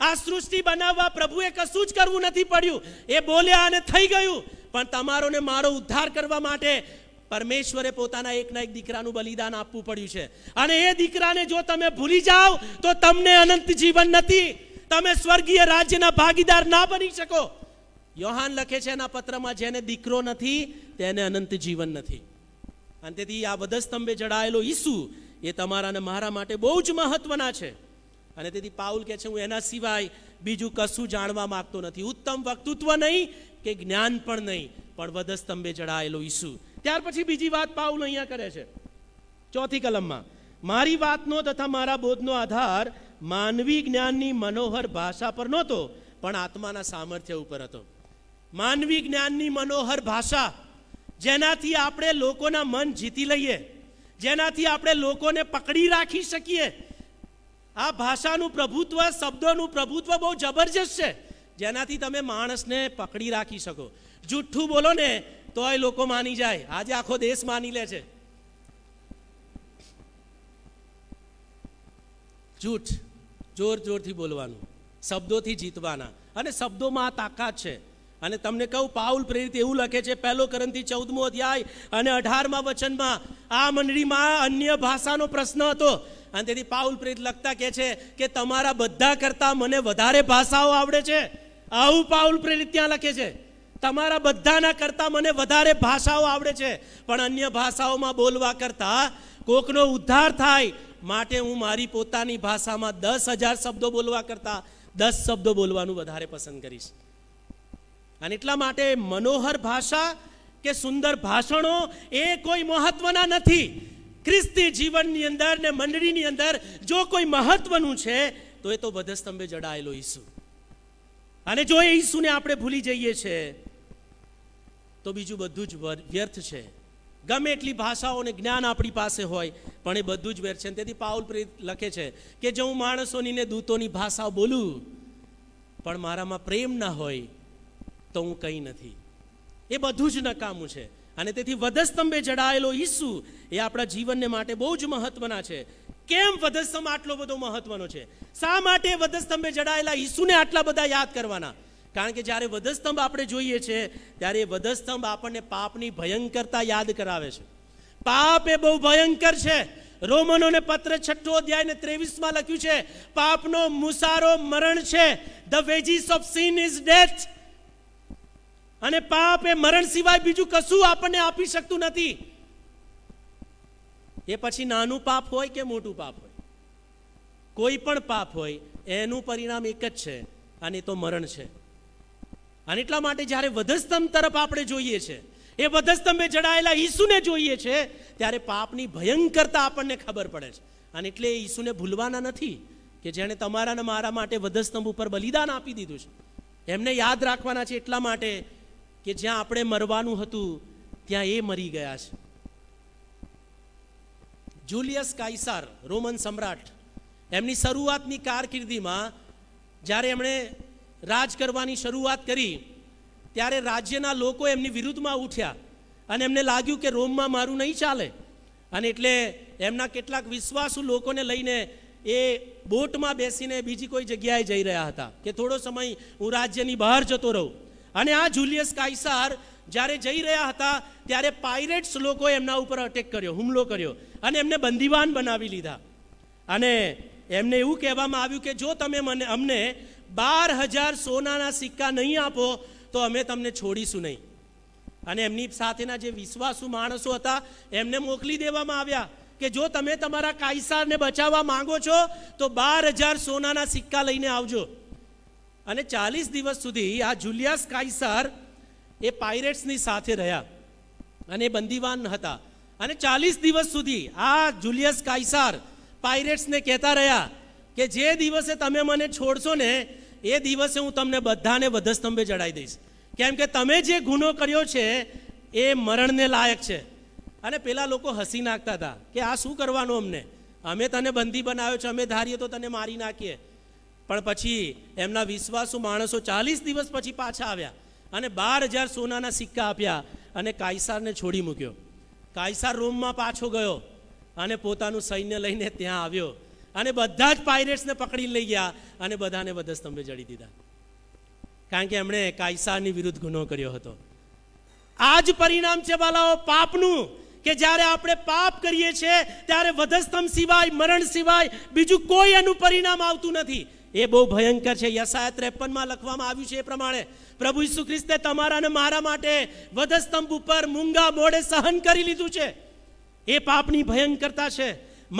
આ સૃષ્ટિ બનાવવા પ્રભુએ કશું જ કરવું નથી પડ્યું એ બોલ્યા અને થઈ ગયું પણ તમારો ને મારો ઉદ્ધાર કરવા માટે પરમેશ્વરે પોતાના એકના એક દીકરાનું બલિદાન આપવું પડ્યું છે અને એ દીકરાને જો તમે ભૂલી જાઓ તો તમને અનંત જીવન નથી તમે સ્વર્ગીય રાજ્યના ભાગીદાર ના બની શકો યોહાન લખે છે એના પત્રમાં જેને દીકરો નથી તેને અનંત જીવન નથી અને તેથી આ વધસ્તંભે જડાયેલો ઈસુ એ તમારા મારા માટે બહુ જ મહત્વના છે અને તેથી પાઉલ કે છે હું એના સિવાય બીજું કશું જાણવા માગતો નથી ઉત્તમ વક્તૃત્વ નહીં કે જ્ઞાન પણ નહીં પણ વધસ્તંભે જડાયેલો ઈસુ ત્યાર પછી બીજી વાત પાઉલ અહીંયા કરે છે ચોથી કલમમાં મારી વાતનો તથા મારા બોધનો આધાર માનવી જ્ઞાનની મનોહર ભાષા પર નહોતો પણ આત્માના સામર્થ્ય ઉપર હતો માનવી જ્ઞાનની મનોહર ભાષા જેનાથી આપણે લોકોના મન જીતી લઈએ જેનાથી આપણે લોકોને પકડી રાખી શકીએ આ ભાષાનું પ્રભુત્વ શબ્દોનું પ્રભુત્વ બહુ જબરજસ્ત છે જેનાથી તમે માણસને પકડી રાખી શકો જુઠ્ઠું બોલો ને તોય લોકો માની જાય આજે આખો દેશ માની લે છે જૂઠ જોર જોરથી બોલવાનું શબ્દોથી જીતવાના અને શબ્દોમાં આ તાકાત છે અને તમને કહું પાઉલ પ્રેરિત એવું લખે છે પહેલો કરંથી ચૌદમો અધ્યાય અને અઢારમાં વચનમાં આ મંડળીમાં અન્ય ભાષાનો પ્રશ્ન હતો અને તેથી પાઉલ પ્રેરિત લખતા કહે છે કે તમારા બધા કરતાં મને વધારે ભાષાઓ આવડે છે આવું પાઉલ પ્રેરિત ત્યાં લખે છે તમારા બધાના કરતાં મને વધારે ભાષાઓ આવડે છે પણ અન્ય ભાષાઓમાં બોલવા કરતાં કોકનો ઉદ્ધાર થાય માટે હું મારી પોતાની ભાષામાં દસ હજાર શબ્દો બોલવા કરતાં દસ શબ્દો બોલવાનું વધારે પસંદ કરીશ અને એટલા માટે મનોહર ભાષા કે સુંદર ભાષણો એ કોઈ મહત્વના નથી ખ્રિસ્તી જીવનની અંદર ને મંડળીની અંદર જો કોઈ મહત્વનું છે તો એ તો વધસ્તંભે જડાયેલો ઈસુ અને જો એ ઈસુને આપણે ભૂલી જઈએ છીએ તો બીજું બધું જ વ્યર્થ છે ગમે એટલી ભાષાઓને જ્ઞાન આપણી પાસે હોય પણ એ બધું જ વેર છે તેથી પાઉલ પ્રેરિત લખે છે કે જો હું માણસોની ને દૂતોની ભાષાઓ બોલું પણ મારામાં પ્રેમ ના હોય તો હું કંઈ નથી એ બધું જ નકામું છે અને તેથી વધસ્તંભે જડાયેલો ઈસુ એ આપણા જીવનને માટે બહુ જ મહત્વના છે કેમ વધસ્તંભ આટલો બધો મહત્વનો છે શા માટે વધસ્તંભે જડાયેલા ઈસુને આટલા બધા યાદ કરવાના કારણ કે જ્યારે વધસ્તંભ આપણે જોઈએ છે ત્યારે એ વધસ્તંભ આપણને પાપની ભયંકરતા યાદ કરાવે છે પાપ એ બહુ ભયંકર છે રોમનોને પત્ર છઠ્ઠો અધ્યાય ને ત્રેવીસમાં લખ્યું છે પાપનો મુસારો મરણ છે the wages of sin is death અને પાપ એ મરણ સિવાય બીજું કશું આપણને આપી શકતું નથી એ પછી નાનું પાપ હોય કે મોટું પાપ હોય કોઈ પણ પાપ હોય એનું પરિણામ એક જ છે અને તો મરણ છે અને એટલા માટે જ્યારે વધસ્તંભ તરફ આપણે જોઈએ છે એ વધસ્તંભે જડાયેલા ઈસુને જોઈએ છે ત્યારે પાપની ભયંકરતા આપણને ખબર પડે છે અને એટલે એ ઈસુને ભૂલવાના નથી કે જેણે તમારા ને મારા માટે વધસ્તંભ ઉપર બલિદાન આપી દીધું છે એમને યાદ રાખવાના છે એટલા માટે કે જ્યાં આપણે મરવાનું હતું ત્યાં એ મરી ગયા છે જુલિયસ કાઈસાર રોમન સમ્રાટ એમની શરૂઆતની કારકિર્દીમાં જ્યારે એમણે રાજ કરવાની શરૂઆત કરી ત્યારે રાજ્યના લોકો એમની વિરુદ્ધમાં ઉઠ્યા અને એમને લાગ્યું કે રોમમાં મારું નહીં ચાલે અને એટલે એમના કેટલાક વિશ્વાસુ લોકોને લઈને એ બોટમાં બેસીને બીજી કોઈ જગ્યાએ જઈ રહ્યા હતા કે થોડો સમય હું રાજ્યની બહાર જતો રહું અને આ જુલિયસ કાયસાર જ્યારે જઈ રહ્યા હતા ત્યારે પાયરેટ્સ લોકો એમના ઉપર અટેક કર્યો હુમલો કર્યો અને એમને બંદીવાન બનાવી લીધા અને એમને એવું કહેવામાં આવ્યું કે જો તમે મને અમને બાર હજાર સોનાના સિક્કા નહીં આપો તો અમે તમને છોડીશું નહીં અને એમની સાથેના જે વિશ્વાસુ માણસો હતા એમને મોકલી દેવામાં આવ્યા કે જો તમે તમારા કાયસારને બચાવવા માંગો છો તો બાર હજાર સોનાના સિક્કા લઈને આવજો અને ચાલીસ દિવસ સુધી આ જુલિયાસ કાયસાર એ પાયરેટ્સની સાથે રહ્યા અને બંદીવાન હતા અને ચાલીસ દિવસ સુધી આ જુલિયસ કાયસાર પાયરેટ્સને કહેતા રહ્યા કે જે દિવસે તમે મને છોડશો ને એ દિવસે હું તમને બધાને વધસ્તંભે ચડાવી દઈશ કેમ કે તમે જે ગુનો કર્યો છે એ મરણને લાયક છે અને પેલા લોકો હસી નાખતા હતા કે આ શું કરવાનું અમને અમે તને બંદી બનાવ્યો છે અમે ધારીએ તો તને મારી નાખીએ પણ પછી એમના વિશ્વાસુ માણસો ચાલીસ દિવસ પછી પાછા આવ્યા અને બાર હજાર સોનાના સિક્કા આપ્યા અને કાયસારને છોડી મૂક્યો કાયસાર રૂમમાં પાછો ગયો અને પોતાનું સૈન્ય લઈને ત્યાં આવ્યો અને બધા જ પાયરેટ્સને પકડી લઈ ગયા અને બધાને વધસ્તંભે જડી દીધા કારણ કે એમણે કાયસાની વિરુદ્ધ ગુનો કર્યો હતો આ જ પરિણામ છે બાલાઓ પાપનું કે જ્યારે આપણે પાપ કરીએ છીએ ત્યારે વધસ્તંભ સિવાય મરણ સિવાય બીજું કોઈ એનું પરિણામ આવતું નથી એ બહુ ભયંકર છે યશાય ત્રેપનમાં લખવામાં આવ્યું છે એ પ્રમાણે પ્રભુ ઈસુ ખ્રિસ્તે તમારા અને મારા માટે વધસ્તંભ ઉપર મૂંગા મોઢે સહન કરી લીધું છે એ પાપની ભયંકરતા છે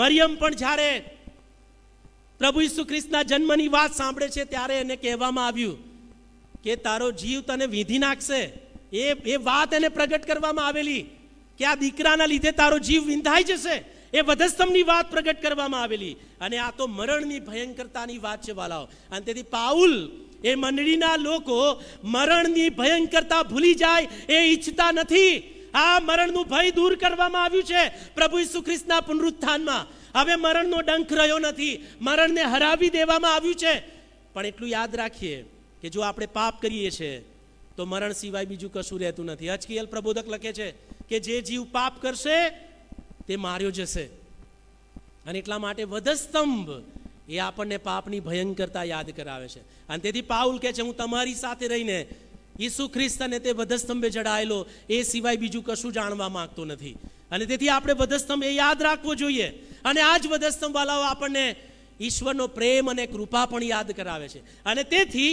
મરિયમ પણ જ્યારે પ્રભુ ઈસુ ખ્રિસ્તના જન્મની વાત સાંભળે છે ત્યારે એને કહેવામાં આવ્યું કે તારો જીવ તને વીંધી નાખશે એ એ વાત એને પ્રગટ કરવામાં આવેલી કે આ દીકરાના લીધે તારો જીવ વિંધાઈ જશે એ વધસ્તંભની વાત પ્રગટ કરવામાં આવેલી અને આ તો મરણની ભયંકરતાની વાત છે વાલાઓ અને તેથી પાઉલ એ મંડળીના લોકો મરણની ભયંકરતા ભૂલી જાય એ ઈચ્છતા નથી આ મરણનું ભય દૂર કરવામાં આવ્યું છે પ્રભુ ઈસુ ખ્રિસ્તના પુનરુત્થાનમાં હવે મરણનો ડંખ રહ્યો નથી મરણને હરાવી દેવામાં આવ્યું છે પણ એટલું યાદ રાખીએ કે જો આપણે પાપ કરીએ છીએ તો મરણ સિવાય બીજું કશું રહેતું નથી હચકીએલ પ્રબોધક લખે છે કે જે જીવ પાપ કરશે તે માર્યો જશે અને એટલા માટે વધસ્તંભ એ આપણને પાપની ભયંકરતા યાદ કરાવે છે અને તેથી પાઉલ કહે છે હું તમારી સાથે રહીને ઈસુ ખ્રિસ્તને તે વધસ્તંભે જડાયેલો એ સિવાય બીજું કશું જાણવા માગતો નથી અને તેથી આપણે વધસ્તંભ એ યાદ રાખવો જોઈએ અને આ જ વધસ્તંભ વાલાઓ આપણને ઈશ્વરનો પ્રેમ અને કૃપા પણ યાદ કરાવે છે અને તેથી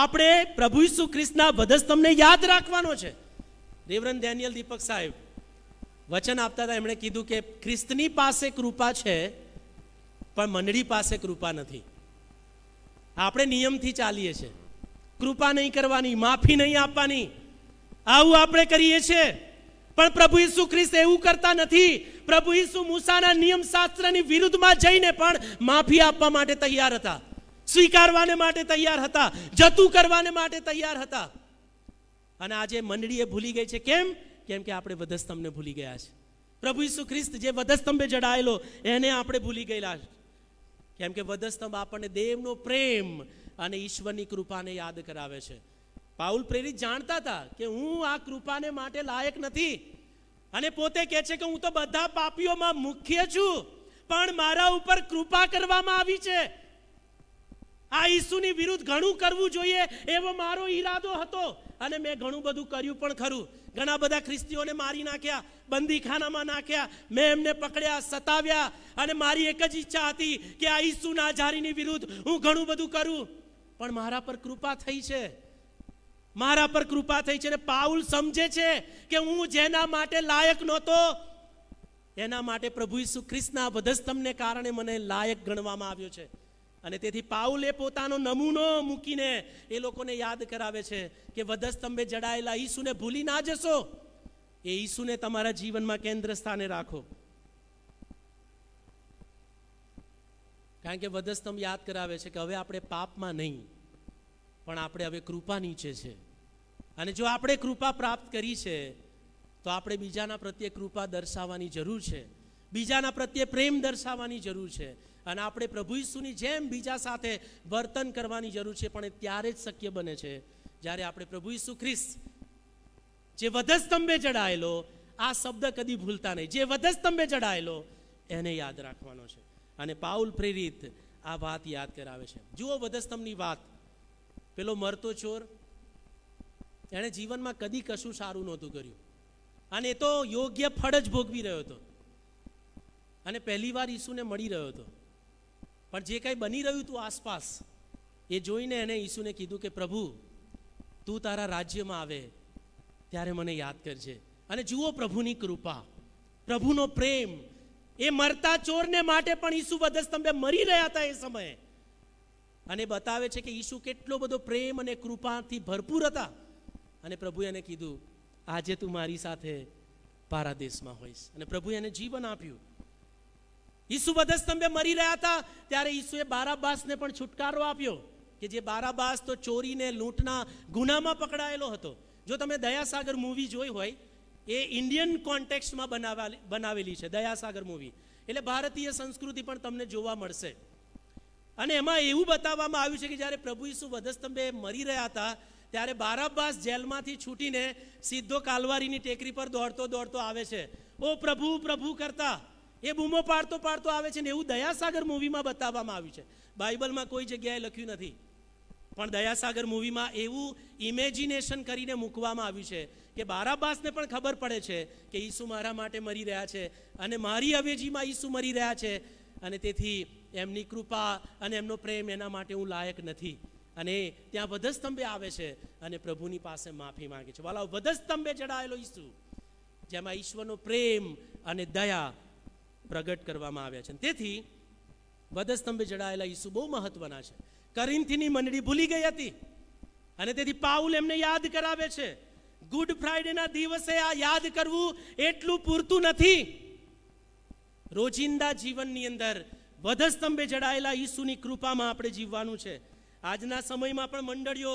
આપણે પ્રભુ ઈસુ ખ્રિસ્તના વધસ્તંભને યાદ રાખવાનો છે રેવરન ડેનિયલ દીપક સાહેબ વચન આપતા હતા એમણે કીધું કે ખ્રિસ્તની પાસે કૃપા છે પણ મંડળી પાસે કૃપા નથી આપણે નિયમથી ચાલીએ છીએ કૃપા નહીં કરવાની માફી નહીં આપવાની આવું આપણે કરીએ છીએ પણ પ્રભુ ઈસુ ખ્રિસ્ત એવું કરતા નથી પ્રભુ ઈસુ મૂસાના નિયમ શાસ્ત્રની વિરુદ્ધમાં જઈને પણ માફી આપવા માટે તૈયાર હતા સ્વીકારવાને માટે તૈયાર હતા જતું કરવાને માટે તૈયાર હતા અને આજે મંડળીએ ભૂલી ગઈ છે કેમ કેમ કે આપણે વધસ્તંભને ભૂલી ગયા છે પ્રભુ ઈસુ ખ્રિસ્ત જે વધસ્તંભે જડાયેલો એને આપણે ભૂલી ગયેલા કેમ કે વધસ્તંભ આપણને દેવનો પ્રેમ અને ઈશ્વરની કૃપાને યાદ કરાવે છે પાઉલ પ્રેરિત જાણતા હતા કે હું આ કૃપાને માટે લાયક નથી અને પોતે કહે છે કે હું તો બધા પાપીઓમાં મુખ્ય છું પણ મારા ઉપર કૃપા કરવામાં આવી છે આ ઈસુની વિરુદ્ધ ઘણું કરવું જોઈએ એવો મારો ઈરાદો હતો અને મેં ઘણું બધું કર્યું પણ ખરું ઘણા બધા ખ્રિસ્તીઓને મારી નાખ્યા બંદીખાનામાં નાખ્યા મેં એમને પકડ્યા સતાવ્યા અને મારી એક જ ઈચ્છા હતી કે આ ઈસુ નાઝારીની વિરુદ્ધ હું ઘણું બધું કરું પણ મારા પર કૃપા થઈ છે મારા પર કૃપા થઈ છે ને પાઉલ સમજે છે કે હું જેના માટે લાયક નહોતો એના માટે પ્રભુ ઈસુ ખ્રિસ્તના વધસ્તમને કારણે મને લાયક ગણવામાં આવ્યો છે અને તેથી પાઉલે પોતાનો નમૂનો મૂકીને એ લોકોને યાદ કરાવે છે કે વધસ્તંભે જડાયેલા ઈસુને ભૂલી ના જશો એ ઈસુને તમારા જીવનમાં કેન્દ્ર સ્થાને રાખો કારણ કે વધસ્તંભ યાદ કરાવે છે કે હવે આપણે પાપમાં નહીં પણ આપણે હવે કૃપા નીચે છે અને જો આપણે કૃપા પ્રાપ્ત કરી છે તો આપણે બીજાના પ્રત્યે કૃપા દર્શાવવાની જરૂર છે બીજાના પ્રત્યે પ્રેમ દર્શાવવાની જરૂર છે અને આપણે પ્રભુ ઈસુની જેમ બીજા સાથે વર્તન કરવાની જરૂર છે પણ એ ત્યારે જ શક્ય બને છે જ્યારે આપણે પ્રભુ ઈસુ ખ્રિસ્ત જે વધસ્તંભે ચડાયેલો આ શબ્દ કદી ભૂલતા નહીં જે વધસ્તંભે ચડાયેલો એને યાદ રાખવાનો છે અને પાઉલ પ્રેરિત આ વાત યાદ કરાવે છે જુઓ વધસ્તંભની વાત પેલો મરતો ચોર એણે જીવનમાં કદી કશું સારું નહોતું કર્યું અને એ તો યોગ્ય ફળ જ ભોગવી રહ્યો હતો અને પહેલી વાર ઈસુને મળી રહ્યો હતો પણ જે કાંઈ બની રહ્યું હતું આસપાસ એ જોઈને એણે ઈસુને કીધું કે પ્રભુ તું તારા રાજ્યમાં આવે ત્યારે મને યાદ કરજે અને જુઓ પ્રભુની કૃપા પ્રભુનો પ્રેમ એ મરતા ચોરને માટે પણ ઈસુ વધસ્તંભે મરી રહ્યા હતા એ સમયે અને બતાવે છે કે ઈસુ કેટલો બધો પ્રેમ અને કૃપાથી ભરપૂર હતા અને પ્રભુએ એને કીધું આજે તું મારી સાથે પારાદેશમાં હોઈશ અને પ્રભુએ એને જીવન આપ્યું ઈસુ વધસ્તંભે મરી રહ્યા હતા ત્યારે ઈસુએ બારાબાસને પણ છુટકારો આપ્યો કે જે બારાબાસ તો ચોરીને લૂંટના ગુનામાં પકડાયેલો હતો જો તમે દયાસાગર મૂવી જોઈ હોય એ ઇન્ડિયન કોન્ટેક્સ્ટમાં બનાવેલી છે દયાસાગર મૂવી એટલે ભારતીય સંસ્કૃતિ પણ તમને જોવા મળશે અને એમાં એવું બતાવવામાં આવ્યું છે કે જ્યારે પ્રભુ ઈસુ વધસ્તંભે મરી રહ્યા હતા ત્યારે બારાબાસ જેલમાંથી છૂટીને સીધો કાલવારીની ટેકરી પર દોડતો દોડતો આવે છે ઓ પ્રભુ પ્રભુ કરતા એ બૂમો પાડતો પાડતો આવે છે ને એવું દયાસાગર મૂવીમાં બતાવવામાં આવ્યું છે બાઇબલમાં કોઈ જગ્યાએ લખ્યું નથી પણ દયાસાગર મૂવીમાં એવું ઇમેજિનેશન કરીને મૂકવામાં આવ્યું છે કે બારાબાસને પણ ખબર પડે છે કે ઈસુ મારા માટે મરી રહ્યા છે અને મારી અવેજીમાં ઈસુ મરી રહ્યા છે અને તેથી એમની કૃપા અને એમનો પ્રેમ એના માટે હું લાયક નથી અને ત્યાં વધસ્તંભે આવે છે અને પ્રભુની પાસે માફી માંગે છે વાલા વધસ્તંભે ચડાયેલો ઈસુ જેમાં ઈશ્વરનો પ્રેમ અને દયા પ્રગટ કરવામાં આવ્યા છે તેથી વધસ્તંભે જડાયેલા ઈસુ બહુ મહત્વના છે કરિન્થીની મંડળી ભૂલી ગઈ હતી અને તેથી પાઉલ એમને યાદ કરાવે છે ગુડ ફ્રાઈડેના દિવસે આ યાદ કરવું એટલું પૂરતું નથી રોજિંદા જીવનની અંદર વધસ્તંભે જડાયેલા ઈસુની કૃપામાં આપણે જીવવાનું છે આજના સમયમાં પણ મંડળીઓ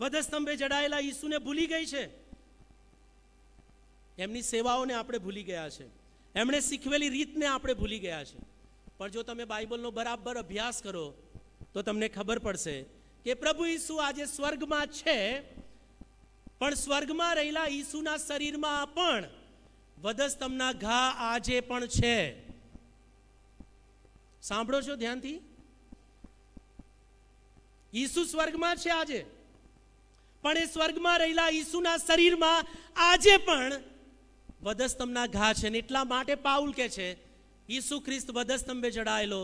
વધસ્તંભે જડાયેલા ઈસુને ભૂલી ગઈ છે એમની સેવાઓને આપણે ભૂલી ગયા છે એમણે શીખવેલી રીતને આપણે ભૂલી ગયા છે પણ જો તમે બાઇબલનો બરાબર અભ્યાસ કરો તો તમને ખબર પડશે કે પ્રભુ ઈસુ આજે સ્વર્ગમાં છે પણ સ્વર્ગમાં રહેલા ઈસુના શરીરમાં પણ વધસ્તંભના ઘા આજે પણ છે સાંભળો છો ધ્યાનથી ઈસુ સ્વર્ગમાં છે આજે પણ એ સ્વર્ગમાં રહેલા ઈસુના શરીરમાં આજે પણ વધસ્તંભના ઘા છે ને એટલા માટે પાઉલ કે છે ઈસુ ખ્રિસ્ત વધસ્તંભે જડાયેલો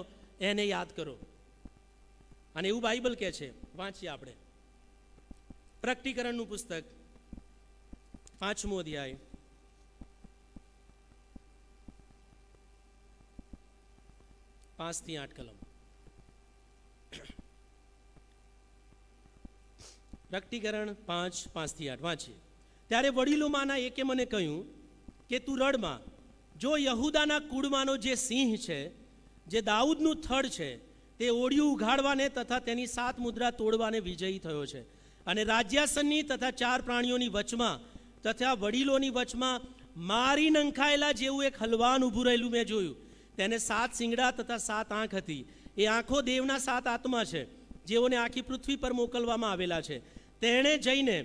એને યાદ કરો અને એવું બાઇબલ કે છે વાંચીએ આપણે પ્રકટીકરણનું પુસ્તક પાંચમો અધ્યાય પાંચથી આઠ કલમ પ્રકટીકરણ પાંચ પાંચ થી આઠ વાંચીએ ત્યારે વડીલોમાંના એકે મને કહ્યું કે તું રડમાં જો યહુદાના કુળમાંનો જે સિંહ છે જે દાઉદનું થડ છે તે ઓળિયું ઉઘાડવાને તથા તેની સાત મુદ્રા તોડવાને વિજયી થયો છે અને રાજ્યાસનની તથા ચાર પ્રાણીઓની વચમાં તથા વડીલોની વચમાં મારી નંખાયેલા જેવું એક હલવાન ઊભું રહેલું મેં જોયું તેને સાત શિંગડા તથા સાત આંખ હતી એ આંખો દેવના સાત આત્મા છે જેઓને આખી પૃથ્વી પર મોકલવામાં આવેલા છે તેણે જઈને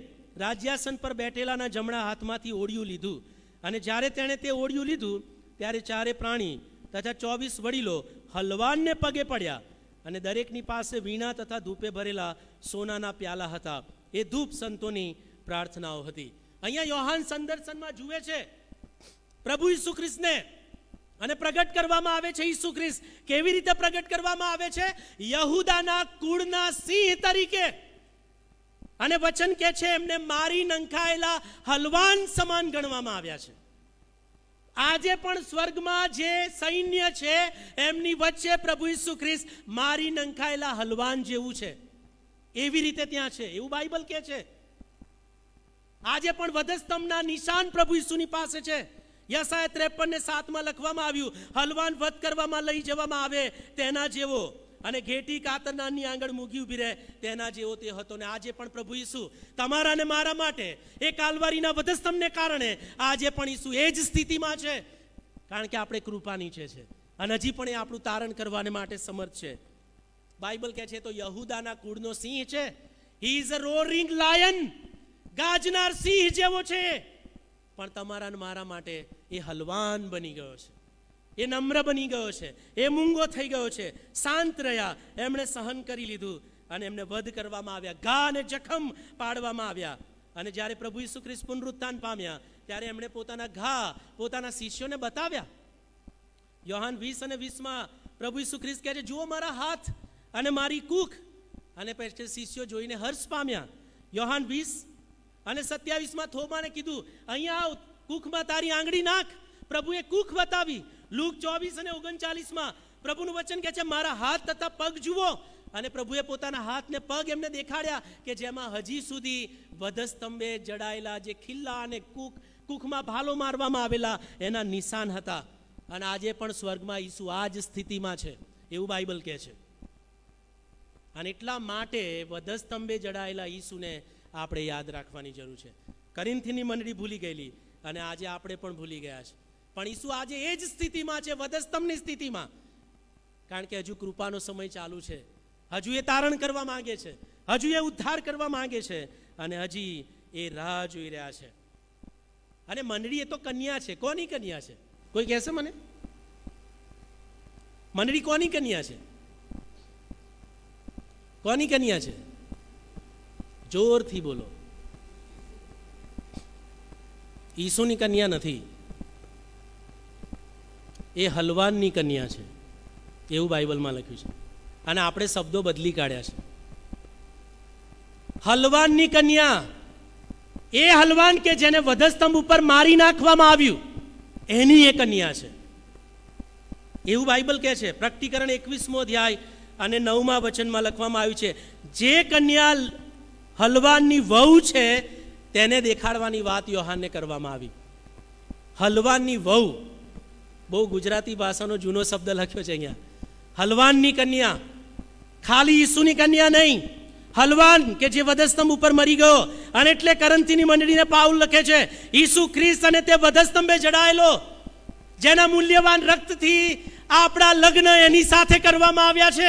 રાજ્યાસન પર બેઠેલાના જમણા હાથમાંથી ઓળિયું લીધું અને જ્યારે તેણે તે ઓળિયું લીધું ત્યારે ચારે પ્રાણી તથા ચોવીસ વડીલો હલવાનને પગે પડ્યા અને દરેકની પાસે વીણા તથા ધૂપે ભરેલા સોનાના પ્યાલા હતા એ ધૂપ સંતોની પ્રાર્થનાઓ હતી અહીંયા યોહાન સંદર્શનમાં જુએ છે પ્રભુ ઈસુ ખ્રિસ્તને અને પ્રગટ કરવામાં આવે છે ઈસુ ખ્રિસ્ત કેવી રીતે પ્રગટ કરવામાં આવે છે યહુદાના કુળના સિંહ તરીકે અને વચન કે છે એમને મારી નંખાયેલા હલવાન સમાન ગણવામાં આવ્યા છે આજે પણ સ્વર્ગમાં જે સૈન્ય છે એમની વચ્ચે પ્રભુ ઈસુ ખ્રિસ્ત મારી નંખાયેલા હલવાન જેવું છે એવી રીતે ત્યાં છે એવું બાઇબલ કે છે આજે પણ વધસ્તંભના નિશાન પ્રભુ ઈસુની પાસે છે યશાય ત્રેપન ને સાતમાં લખવામાં આવ્યું હલવાન વધ કરવામાં લઈ જવામાં આવે તેના જેવો અને ઘેટી કાતરનાની આંગળ મૂકી ઊભી રહે તેના જેવો તે હતો ને આજે પણ પ્રભુ ઈસુ તમારા ને મારા માટે એ કાલવારીના વધસ્તંભને કારણે આજે પણ ઈસુ એ જ સ્થિતિમાં છે કારણ કે આપણે કૃપા નીચે છે અને હજી પણ એ આપણું તારણ કરવાને માટે સમર્થ છે બાઇબલ કહે છે તો યહુદાના કુળનો સિંહ છે he is a roaring lion ગાજનાર સિંહ જેવો છે પણ તમારા મારા માટે એ હલવાન બની ગયો છે એ નમ્ર બની ગયો છે એ મૂંગો થઈ ગયો છે શાંત રહ્યા એમણે સહન કરી લીધું અને એમને વધ કરવામાં આવ્યા ઘા અને જખમ પાડવામાં આવ્યા અને જ્યારે પ્રભુ ઈસુ ખ્રિસ્ત પુનરુત્થાન પામ્યા ત્યારે એમણે પોતાના ઘા પોતાના શિષ્યોને બતાવ્યા યોહાન વીસ અને વીસમાં પ્રભુ ઈસુ ખ્રિસ્ત કહે છે જુઓ મારા હાથ અને મારી કૂખ અને પછી શિષ્યો જોઈને હર્ષ પામ્યા યોહાન વીસ અને સત્યાવીસમાં થોમાને કીધું અહીંયા આવ કુખમાં તારી આંગળી નાખ પ્રભુએ કુખ બતાવી લૂક ચોવીસ અને ઓગણચાલીસમાં પ્રભુનું વચન કહે છે મારા હાથ તથા પગ જુઓ અને પ્રભુએ પોતાના હાથને પગ એમને દેખાડ્યા કે જેમાં હજી સુધી વધસ્તંભે જડાયેલા જે ખિલ્લા અને કુક કુખમાં ભાલો મારવામાં આવેલા એના નિશાન હતા અને આજે પણ સ્વર્ગમાં ઈસુ આ જ સ્થિતિમાં છે એવું બાઇબલ કહે છે અને એટલા માટે વધસ્તંભે જડાયેલા ઈસુને આપણે યાદ રાખવાની જરૂર છે કરિન્થીની મંડળી ભૂલી ગયેલી અને આજે આપણે પણ ભૂલી ગયા છે પણ ઈસુ આજે એ જ સ્થિતિમાં છે વધસ્તંભની સ્થિતિમાં કારણ કે હજુ કૃપાનો સમય ચાલુ છે હજુ એ તારણ કરવા માંગે છે હજુ એ ઉદ્ધાર કરવા માંગે છે અને હજી એ રાહ જોઈ રહ્યા છે અને મંડળી એ તો કન્યા છે કોની કન્યા છે કોઈ કહેશે મને મંડળી કોની કન્યા છે કોની કન્યા છે જોરથી બોલો ઈસુની કન્યા નથી એ હલવાનની કન્યા છે એવું બાઇબલમાં લખ્યું છે અને આપણે શબ્દો બદલી કાઢ્યા છે હલવાનની કન્યા એ હલવાન કે જેને વધસ્તંભ ઉપર મારી નાખવામાં આવ્યું એની એ કન્યા છે એવું બાઇબલ કહે છે પ્રકટીકરણ એકવીસમો અધ્યાય અને નવમા વચનમાં લખવામાં આવ્યું છે જે કન્યા હલવાનની વહુ છે તેને દેખાડવાની વાત યોહાનને કરવામાં આવી હલવાનની વહુ બહુ ગુજરાતી ભાષાનો જૂનો શબ્દ લખ્યો છે અહીંયા હલવાનની કન્યા ખાલી ઈસુની કન્યા નહીં હલવાન કે જે વધસ્તંભ ઉપર મરી ગયો અને એટલે કરંતીની મંડળીને પાઉલ લખે છે ઈસુ ખ્રિસ્ત અને તે વધસ્તંભે જડાયેલો જેના મૂલ્યવાન રક્તથી આપણા લગ્ન એની સાથે કરવામાં આવ્યા છે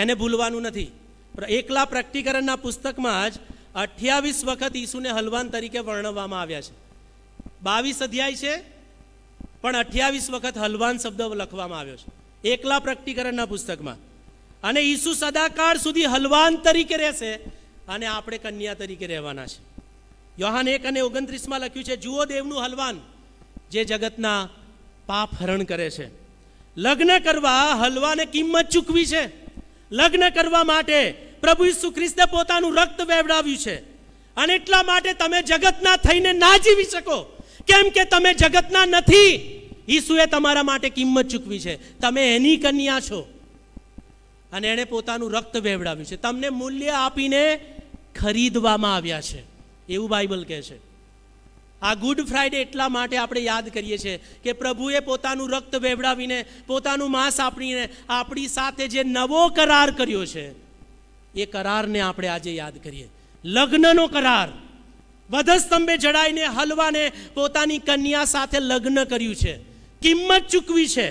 એને ભૂલવાનું નથી એકલા પ્રકટીકરણના પુસ્તકમાં જ અઠ્યાવીસ વખત ઈસુને હલવાન તરીકે વર્ણવવામાં આવ્યા છે બાવીસ અધ્યાય છે પણ અઠ્યાવીસ વખત હલવાન શબ્દ લખવામાં આવ્યો છે એકલા પ્રકટીકરણના પુસ્તકમાં અને ઈસુ સદાકાળ સુધી હલવાન તરીકે રહેશે અને આપણે કન્યા તરીકે રહેવાના છે યોહાન એક અને ઓગણત્રીસમાં લખ્યું છે જુઓ દેવનું હલવાન જે જગતના પાપ હરણ કરે છે લગ્ન કરવા હલવાને કિંમત ચૂકવી છે લગ્ન કરવા માટે પ્રભુ ઈસુ ખ્રિસ્તે પોતાનું રક્ત વેવડાવ્યું છે અને એટલા માટે તમે જગતના થઈને ના જીવી શકો કેમ કે તમે જગતના નથી ઈસુએ તમારા માટે કિંમત ચૂકવી છે તમે એની કન્યા છો અને એણે પોતાનું રક્ત વેવડાવ્યું છે તમને મૂલ્ય આપીને ખરીદવામાં આવ્યા છે એવું બાઇબલ કહે છે આ ગુડ ફ્રાઈડે એટલા માટે આપણે યાદ કરીએ છીએ કે પ્રભુએ પોતાનું રક્ત વેવડાવીને પોતાનું માંસ આપણીને આપણી સાથે જે નવો કરાર કર્યો છે એ કરારને આપણે આજે યાદ કરીએ લગ્નનો કરાર વધસ્તંભે જડાઈને હલવાને પોતાની કન્યા સાથે લગ્ન કર્યું છે કિંમત ચૂકવી છે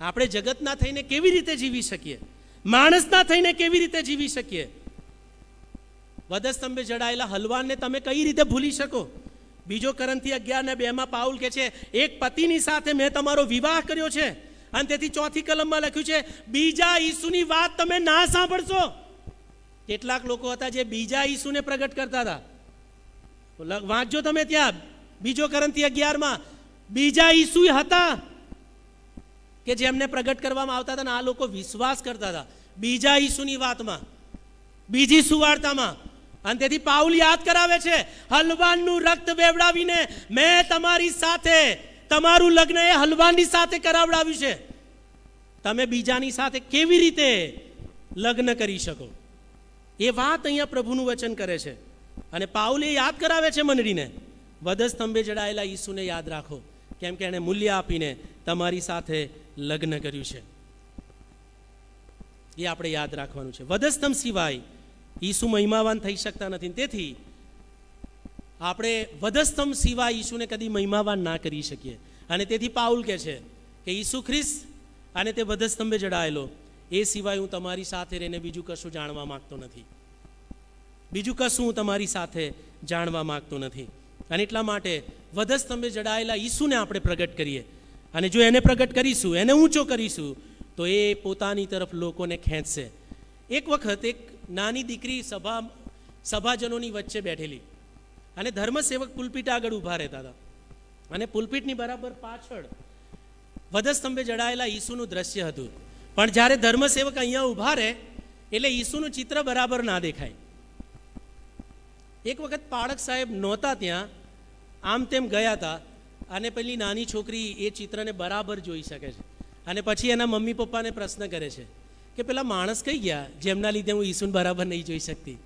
આપણે જગતના થઈને કેવી રીતે જીવી શકીએ માણસના થઈને કેવી રીતે જીવી શકીએ વધસ્તંભે જડાયેલા હલવાનને તમે કઈ રીતે ભૂલી શકો બીજો કરંથી અગિયાર ને બેમાં પાઉલ કે છે એક પતિની સાથે મેં તમારો વિવાહ કર્યો છે અને તેથી ચોથી કલમમાં લખ્યું છે બીજા ઈસુની વાત તમે ના સાંભળશો કેટલાક લોકો હતા જે બીજા ઈસુને પ્રગટ કરતા હતા વાંચજો તમે ત્યાં બીજો કરંથી અગિયારમાં બીજા ઈસુ હતા કે જેમને પ્રગટ કરવામાં આવતા હતા ને આ લોકો વિશ્વાસ કરતા હતા બીજા ઈસુની વાતમાં બીજી સુવાર્તામાં અને તેથી પાઉલ યાદ કરાવે છે હલવાનનું રક્ત વેવડાવીને મેં તમારી સાથે તમારું લગ્ન એ હલવાની સાથે કરાવડાવ્યું છે તમે બીજાની સાથે કેવી રીતે લગ્ન કરી શકો એ વાત અહીંયા પ્રભુનું વચન કરે છે અને પાઉલે યાદ કરાવે છે મંડળીને વધસ્તંભે જડાયેલા ઈસુને યાદ રાખો કેમ કે એણે મૂલ્ય આપીને તમારી સાથે લગ્ન કર્યું છે એ આપણે યાદ રાખવાનું છે વધસ્તંભ સિવાય ઈસુ મહિમાવાન થઈ શકતા નથી તેથી આપણે વધસ્તંભ સિવાય ઈસુને કદી મહિમાવાન ના કરી શકીએ અને તેથી પાઉલ કહે છે કે ઈસુ ખ્રિસ્ત અને તે વધસ્તંભે જડાયેલો એ સિવાય હું તમારી સાથે રહીને બીજું કશું જાણવા માગતો નથી બીજું કશું હું તમારી સાથે જાણવા માગતો નથી અને એટલા માટે વધસ્તંભે જડાયેલા ઈસુને આપણે પ્રગટ કરીએ અને જો એને પ્રગટ કરીશું એને ઊંચો કરીશું તો એ પોતાની તરફ લોકોને ખેંચશે એક વખત એક નાની દીકરી સભા સભાજનોની વચ્ચે બેઠેલી અને ધર્મસેવક પુલપીટ આગળ ઊભા રહેતા હતા અને પુલપીટની બરાબર પાછળ વધસ્તંભે જડાયેલા ઈસુનું દ્રશ્ય હતું પણ જ્યારે ધર્મસેવક અહીંયા ઊભા રહે એટલે ઈસુનું ચિત્ર બરાબર ના દેખાય એક વખત પાળક સાહેબ નહોતા ત્યાં આમ તેમ ગયા હતા અને પેલી નાની છોકરી એ ચિત્રને બરાબર જોઈ શકે છે અને પછી એના મમ્મી પપ્પાને પ્રશ્ન કરે છે કે પેલા માણસ કઈ ગયા જેમના લીધે હું ઈસુન બરાબર નહીં જોઈ શકતી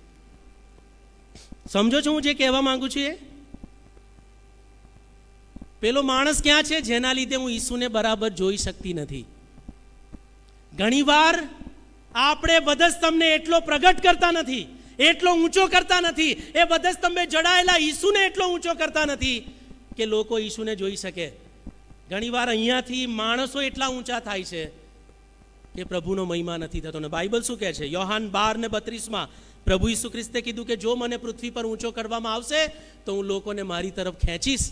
સમજો છો હું જે કહેવા માંગુ છું એ પેલો માણસ ક્યાં છે જેના લીધે હું ઈસુને બરાબર જોઈ શકતી નથી ઘણીવાર આપણે બધસ્તંભને એટલો પ્રગટ કરતા નથી એટલો ઊંચો કરતા નથી એ બધા બધસ્તંભે જડાયેલા ઈસુને એટલો ઊંચો કરતા નથી કે લોકો ઈસુને જોઈ શકે ઘણીવાર અહીંયાથી માણસો એટલા ઊંચા થાય છે કે પ્રભુનો મહિમા નથી થતો ને બાઇબલ શું કહે છે યોહાન બાર ને બત્રીસમાં પ્રભુ ઈસુ ખ્રિસ્તે કીધું કે જો મને પૃથ્વી પર ઊંચો કરવામાં આવશે તો હું લોકોને મારી તરફ ખેંચીશ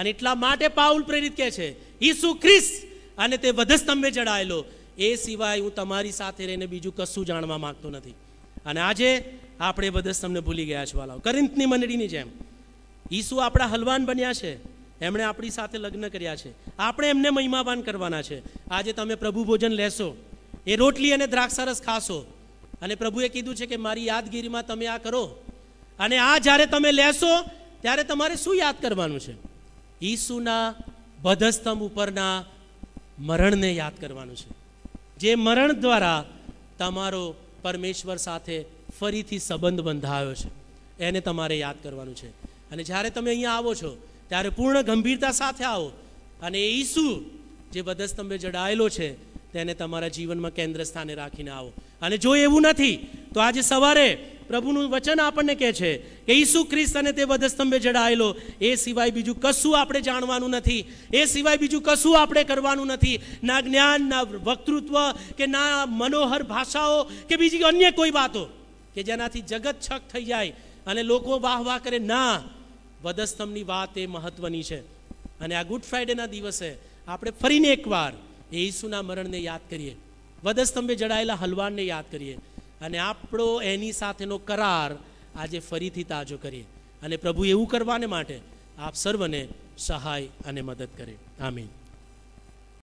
અને એટલા માટે પાઉલ પ્રેરિત કહે છે ઈસુ ખ્રિસ્ત અને તે વધસ્તંભે જડાયેલો એ સિવાય હું તમારી સાથે રહીને બીજું કશું જાણવા માંગતો નથી અને આજે આપણે વધસ્તંભને ભૂલી ગયા છે વાલાઓ કરિંતની મંડળીની જેમ ઈસુ આપણા હલવાન બન્યા છે એમણે આપણી સાથે લગ્ન કર્યા છે આપણે એમને મહિમાવાન કરવાના છે આજે તમે પ્રભુ ભોજન લેશો એ રોટલી અને દ્રાક્ષારસ ખાશો અને પ્રભુએ કીધું છે કે મારી યાદગીરીમાં તમે આ કરો અને આ જ્યારે તમે લેશો ત્યારે તમારે શું યાદ કરવાનું છે ઈસુના વધસ્તંભ ઉપરના મરણને યાદ કરવાનું છે જે મરણ દ્વારા તમારો પરમેશ્વર સાથે ફરીથી સંબંધ બંધાયો છે એને તમારે યાદ કરવાનું છે અને જ્યારે તમે અહીંયા આવો છો ત્યારે પૂર્ણ ગંભીરતા સાથે આવો અને ઈસુ જે વધસ્તંભે જડાયેલો છે તેને તમારા જીવનમાં કેન્દ્ર સ્થાને રાખીને આવો અને જો એવું નથી તો આજે સવારે પ્રભુનું વચન આપણને કહે છે કે ઈસુ ખ્રિસ્ત અને તે વધસ્તંભે જડાયેલો એ સિવાય બીજું કશું આપણે જાણવાનું નથી એ સિવાય બીજું કશું આપણે કરવાનું નથી ના જ્ઞાન ના વક્તૃત્વ કે ના મનોહર ભાષાઓ કે બીજી અન્ય કોઈ વાતો કે જેનાથી જગત છક થઈ જાય અને લોકો વાહ વાહ કરે ના વધસ્તંભની વાત એ મહત્વની છે અને આ ગુડ ફ્રાઈડેના દિવસે આપણે ફરીને એકવાર એ ઈસુના મરણને યાદ કરીએ વધસ્તંભે જડાયેલા હલવાનને યાદ કરીએ અને આપણો એની સાથેનો કરાર આજે ફરીથી તાજો કરીએ અને પ્રભુ એવું કરવાને માટે આપ સર્વને સહાય અને મદદ કરે આમીન